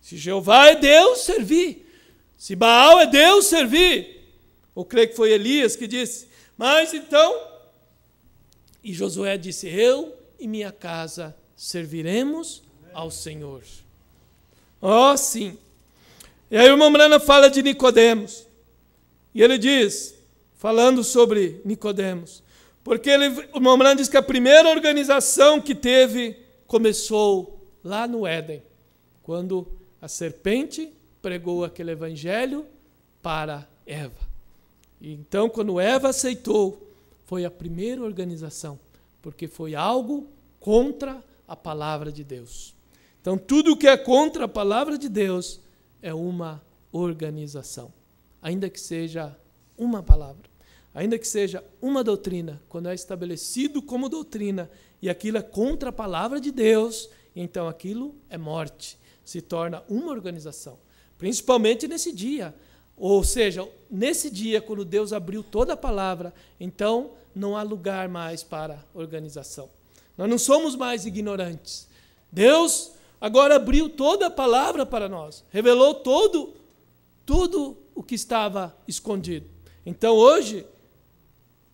Se Jeová é Deus, servi. Se Baal é Deus, servi. Ou creio que foi Elias que disse. Mas então, e Josué disse: Eu e minha casa serviremos ao Senhor. Oh, sim. E aí o irmão Brana fala de Nicodemos. E ele diz, falando sobre Nicodemos, porque ele, o Momran diz que a primeira organização que teve começou lá no Éden, quando a serpente pregou aquele evangelho para Eva. E então, quando Eva aceitou, foi a primeira organização, porque foi algo contra a palavra de Deus. Então, tudo que é contra a palavra de Deus é uma organização ainda que seja uma palavra, ainda que seja uma doutrina, quando é estabelecido como doutrina e aquilo é contra a palavra de Deus, então aquilo é morte, se torna uma organização. Principalmente nesse dia. Ou seja, nesse dia, quando Deus abriu toda a palavra, então não há lugar mais para organização. Nós não somos mais ignorantes. Deus agora abriu toda a palavra para nós, revelou todo, tudo o que estava escondido. Então hoje,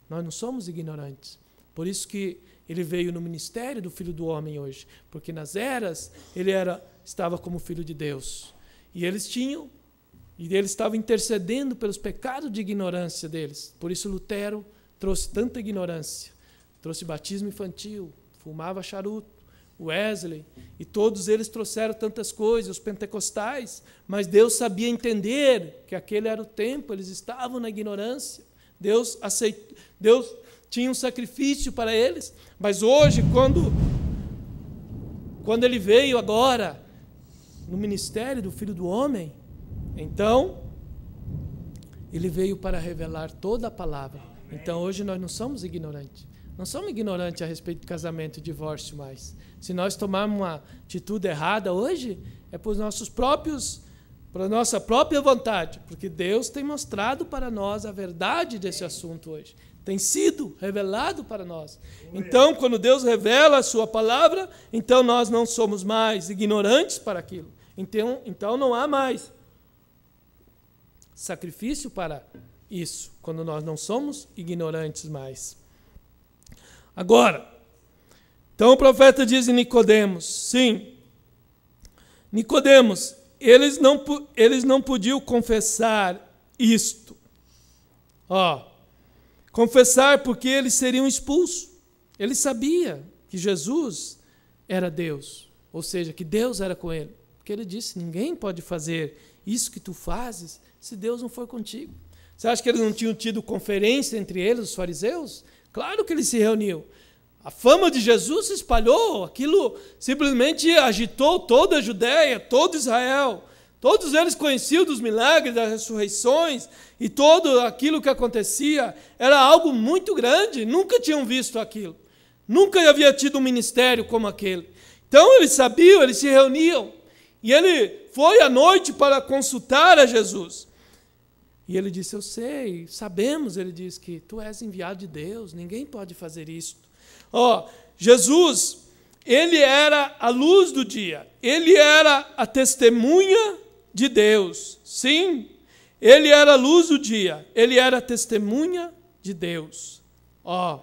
nós não somos ignorantes. Por isso que ele veio no ministério do Filho do Homem hoje, porque nas eras ele era estava como filho de Deus. E eles tinham e ele estava intercedendo pelos pecados de ignorância deles. Por isso Lutero trouxe tanta ignorância. Trouxe batismo infantil, fumava charuto, Wesley, e todos eles trouxeram tantas coisas, os pentecostais, mas Deus sabia entender que aquele era o tempo, eles estavam na ignorância. Deus aceitou, Deus tinha um sacrifício para eles, mas hoje quando quando ele veio agora no ministério do filho do homem, então ele veio para revelar toda a palavra. Então hoje nós não somos ignorantes não somos ignorantes a respeito de casamento e divórcio mais. Se nós tomarmos uma atitude errada hoje, é por nossos próprios, para nossa própria vontade, porque Deus tem mostrado para nós a verdade desse assunto hoje. Tem sido revelado para nós. Então, quando Deus revela a sua palavra, então nós não somos mais ignorantes para aquilo. Então, então não há mais sacrifício para isso, quando nós não somos ignorantes mais. Agora, então o profeta diz a Nicodemos, sim, Nicodemos, eles não, eles não podiam confessar isto. Ó, confessar porque eles seriam expulsos. Ele sabia que Jesus era Deus, ou seja, que Deus era com ele. Porque ele disse: ninguém pode fazer isso que tu fazes se Deus não for contigo. Você acha que eles não tinham tido conferência entre eles, os fariseus? Claro que eles se reuniu. A fama de Jesus se espalhou, aquilo simplesmente agitou toda a Judéia, todo Israel. Todos eles conheciam dos milagres, das ressurreições e todo aquilo que acontecia. Era algo muito grande, nunca tinham visto aquilo. Nunca havia tido um ministério como aquele. Então eles sabiam, eles se reuniam. E ele foi à noite para consultar a Jesus. E ele disse: Eu sei, sabemos. Ele diz que tu és enviado de Deus, ninguém pode fazer isso. Ó, oh, Jesus, ele era a luz do dia, ele era a testemunha de Deus. Sim, ele era a luz do dia, ele era a testemunha de Deus. Ó, oh,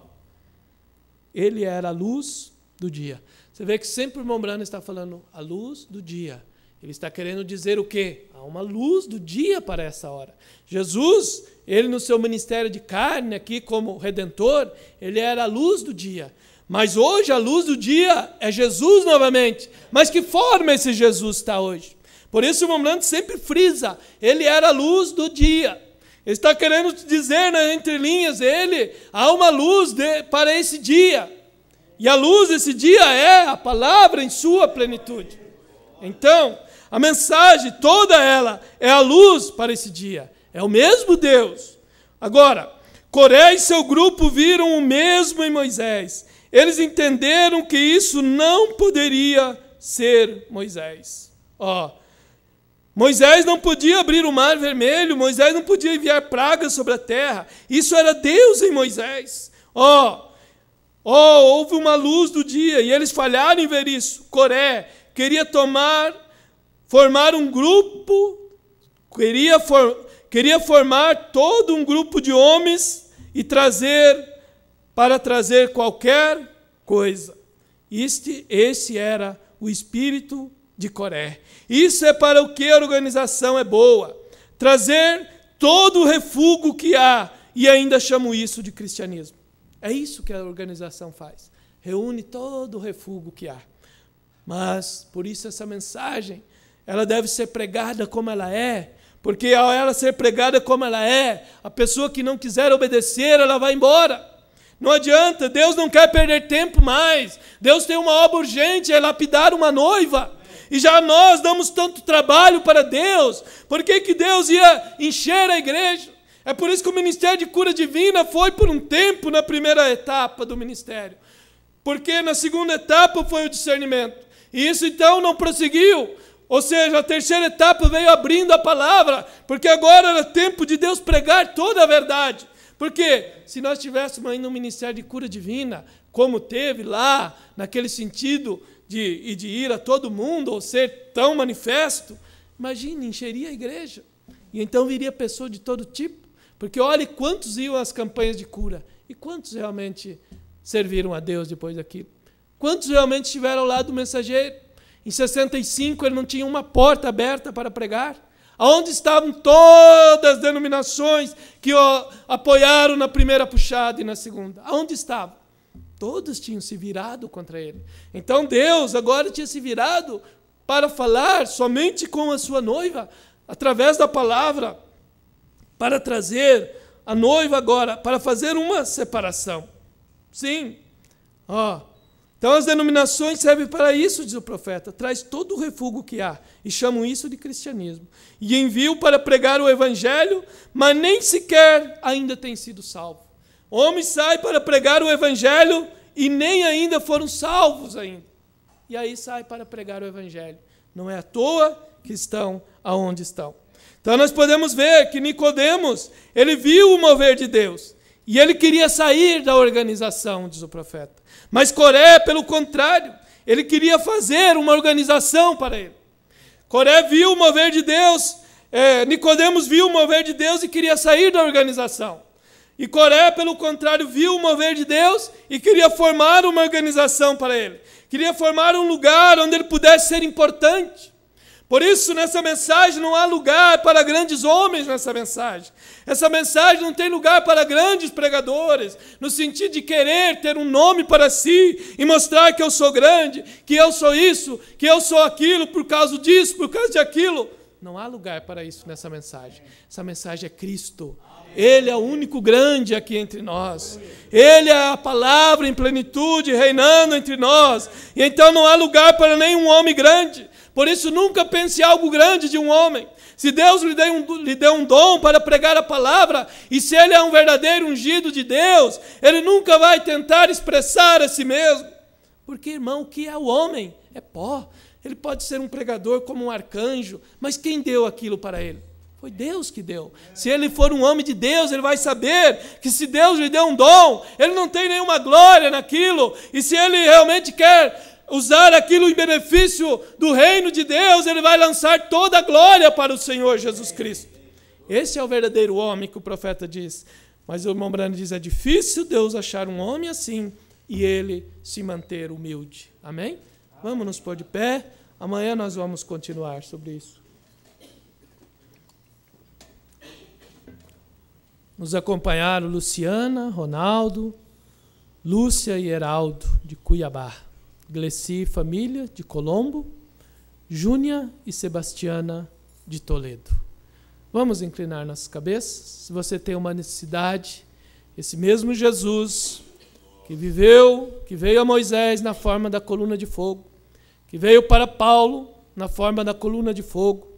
ele era a luz do dia. Você vê que sempre o irmão Brana está falando a luz do dia. Ele está querendo dizer o quê? Há uma luz do dia para essa hora. Jesus, ele no seu ministério de carne aqui como redentor, ele era a luz do dia. Mas hoje a luz do dia é Jesus novamente. Mas que forma esse Jesus está hoje? Por isso o Momento sempre frisa, ele era a luz do dia. Ele está querendo dizer né, entre linhas, ele há uma luz de, para esse dia. E a luz desse dia é a palavra em sua plenitude. Então, a mensagem, toda ela, é a luz para esse dia. É o mesmo Deus. Agora, Coré e seu grupo viram o mesmo em Moisés. Eles entenderam que isso não poderia ser Moisés. Ó, Moisés não podia abrir o mar vermelho, Moisés não podia enviar pragas sobre a terra. Isso era Deus em Moisés. Ó, ó, houve uma luz do dia e eles falharam em ver isso. Coré queria tomar formar um grupo, queria, for, queria formar todo um grupo de homens e trazer para trazer qualquer coisa. Este, esse era o espírito de Coré. Isso é para o que a organização é boa. Trazer todo o refúgio que há, e ainda chamo isso de cristianismo. É isso que a organização faz. Reúne todo o refúgio que há. Mas, por isso, essa mensagem ela deve ser pregada como ela é, porque ao ela ser pregada como ela é, a pessoa que não quiser obedecer, ela vai embora. Não adianta, Deus não quer perder tempo mais. Deus tem uma obra urgente, é lapidar uma noiva. E já nós damos tanto trabalho para Deus. Por que, que Deus ia encher a igreja? É por isso que o ministério de cura divina foi por um tempo na primeira etapa do ministério. Porque na segunda etapa foi o discernimento. E isso então não prosseguiu. Ou seja, a terceira etapa veio abrindo a palavra, porque agora era tempo de Deus pregar toda a verdade. Porque se nós tivéssemos ainda um ministério de cura divina, como teve lá, naquele sentido de, e de ir a todo mundo, ou ser tão manifesto, imagine, encheria a igreja. E então viria pessoa de todo tipo. Porque olhe quantos iam às campanhas de cura e quantos realmente serviram a Deus depois daquilo. Quantos realmente estiveram lá do mensageiro? Em 65 ele não tinha uma porta aberta para pregar. Aonde estavam todas as denominações que o apoiaram na primeira puxada e na segunda? Aonde estavam? Todos tinham se virado contra ele. Então Deus agora tinha se virado para falar somente com a sua noiva, através da palavra, para trazer a noiva agora, para fazer uma separação. Sim, ó, oh, então as denominações servem para isso, diz o profeta. Traz todo o refúgio que há e chamam isso de cristianismo. E envio para pregar o evangelho, mas nem sequer ainda tem sido salvo. Homens saem para pregar o evangelho e nem ainda foram salvos ainda. E aí sai para pregar o evangelho. Não é à toa que estão aonde estão. Então nós podemos ver que Nicodemos, ele viu o mover de Deus e ele queria sair da organização, diz o profeta. Mas Coré, pelo contrário, ele queria fazer uma organização para ele. Coré viu o mover de Deus, é, Nicodemos viu o mover de Deus e queria sair da organização. E Coré, pelo contrário, viu o mover de Deus e queria formar uma organização para ele. Queria formar um lugar onde ele pudesse ser importante. Por isso, nessa mensagem não há lugar para grandes homens nessa mensagem. Essa mensagem não tem lugar para grandes pregadores, no sentido de querer ter um nome para si e mostrar que eu sou grande, que eu sou isso, que eu sou aquilo, por causa disso, por causa daquilo. Não há lugar para isso nessa mensagem. Essa mensagem é Cristo. Ele é o único grande aqui entre nós. Ele é a palavra em plenitude reinando entre nós. E então não há lugar para nenhum homem grande. Por isso, nunca pense algo grande de um homem. Se Deus lhe deu, um, lhe deu um dom para pregar a palavra, e se ele é um verdadeiro ungido de Deus, ele nunca vai tentar expressar a si mesmo. Porque, irmão, o que é o homem? É pó. Ele pode ser um pregador como um arcanjo, mas quem deu aquilo para ele? Foi Deus que deu. Se ele for um homem de Deus, ele vai saber que se Deus lhe deu um dom, ele não tem nenhuma glória naquilo. E se ele realmente quer usar aquilo em benefício do reino de Deus, ele vai lançar toda a glória para o Senhor Jesus Cristo. Esse é o verdadeiro homem que o profeta diz. Mas o irmão Brano diz: é difícil Deus achar um homem assim e ele se manter humilde. Amém? Vamos nos pôr de pé. Amanhã nós vamos continuar sobre isso. Nos acompanharam Luciana, Ronaldo, Lúcia e Heraldo de Cuiabá. Gleci Família, de Colombo, Júnia e Sebastiana, de Toledo. Vamos inclinar nossas cabeças. Se você tem uma necessidade, esse mesmo Jesus que viveu, que veio a Moisés na forma da coluna de fogo, que veio para Paulo na forma da coluna de fogo,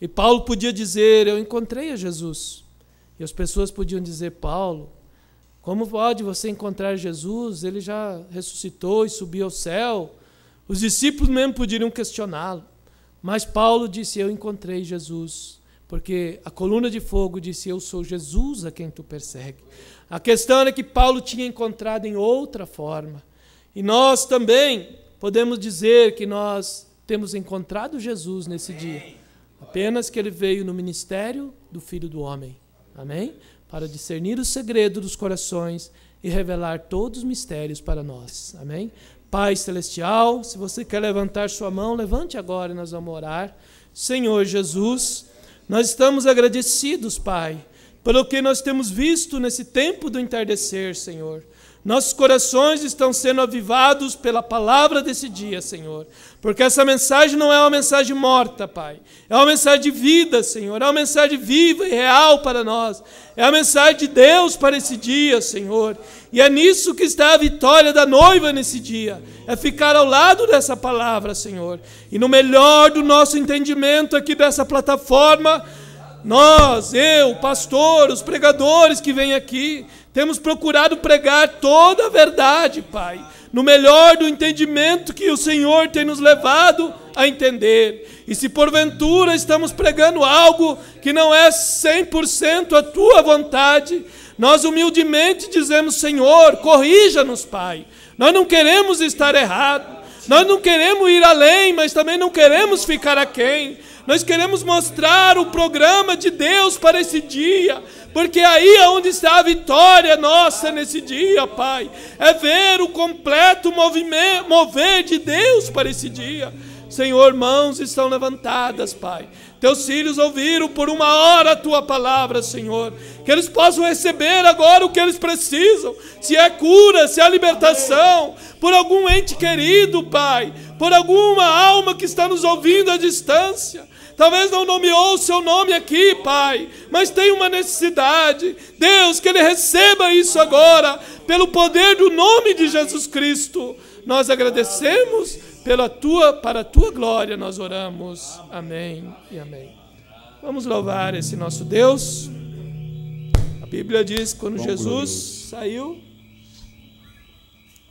e Paulo podia dizer: Eu encontrei a Jesus. E as pessoas podiam dizer: Paulo, como pode você encontrar Jesus? Ele já ressuscitou e subiu ao céu. Os discípulos mesmo poderiam questioná-lo. Mas Paulo disse: Eu encontrei Jesus. Porque a coluna de fogo disse: Eu sou Jesus a quem tu persegue. A questão era que Paulo tinha encontrado em outra forma. E nós também podemos dizer que nós temos encontrado Jesus nesse dia. Apenas que ele veio no ministério do Filho do Homem. Amém? para discernir o segredo dos corações e revelar todos os mistérios para nós. Amém? Pai Celestial, se você quer levantar sua mão, levante agora e nós vamos orar. Senhor Jesus, nós estamos agradecidos, Pai, pelo que nós temos visto nesse tempo do entardecer, Senhor. Nossos corações estão sendo avivados pela palavra desse dia, Senhor. Porque essa mensagem não é uma mensagem morta, Pai. É uma mensagem de vida, Senhor. É uma mensagem viva e real para nós. É a mensagem de Deus para esse dia, Senhor. E é nisso que está a vitória da noiva nesse dia. É ficar ao lado dessa palavra, Senhor. E no melhor do nosso entendimento aqui dessa plataforma, nós, eu, pastor, os pregadores que vêm aqui, temos procurado pregar toda a verdade, Pai, no melhor do entendimento que o Senhor tem nos levado a entender. E se porventura estamos pregando algo que não é 100% a tua vontade, nós humildemente dizemos: Senhor, corrija-nos, Pai. Nós não queremos estar errados. Nós não queremos ir além, mas também não queremos ficar aquém. Nós queremos mostrar o programa de Deus para esse dia, porque aí é onde está a vitória nossa nesse dia, Pai. É ver o completo mover de Deus para esse dia. Senhor, mãos estão levantadas, Pai. Teus filhos ouviram por uma hora a tua palavra, Senhor. Que eles possam receber agora o que eles precisam: se é cura, se é libertação, por algum ente querido, Pai, por alguma alma que está nos ouvindo à distância. Talvez não nomeou o seu nome aqui, Pai, mas tem uma necessidade. Deus, que ele receba isso agora, pelo poder do nome de Jesus Cristo. Nós agradecemos pela tua, para a tua glória nós oramos. Amém e amém. Vamos louvar esse nosso Deus. A Bíblia diz que quando Bom Jesus saiu,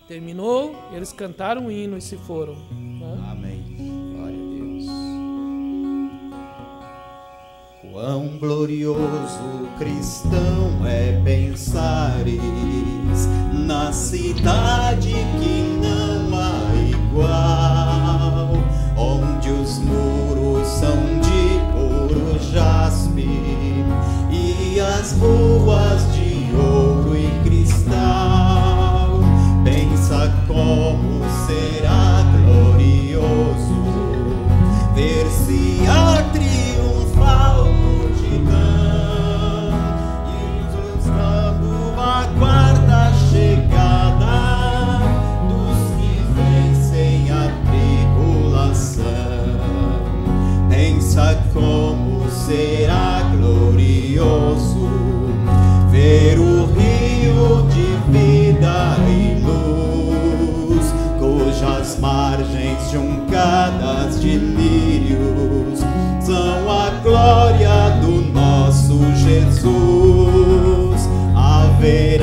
terminou, eles cantaram um hino e se foram. Né? Amém. Glória a Deus. Quão glorioso cristão é pensares na cidade que não igual, onde os muros são de puro jaspe e as ruas de ouro e cristal. Pensa como será. como será glorioso ver o rio de vida e luz, cujas margens juncadas de lírios são a glória do nosso Jesus. Haver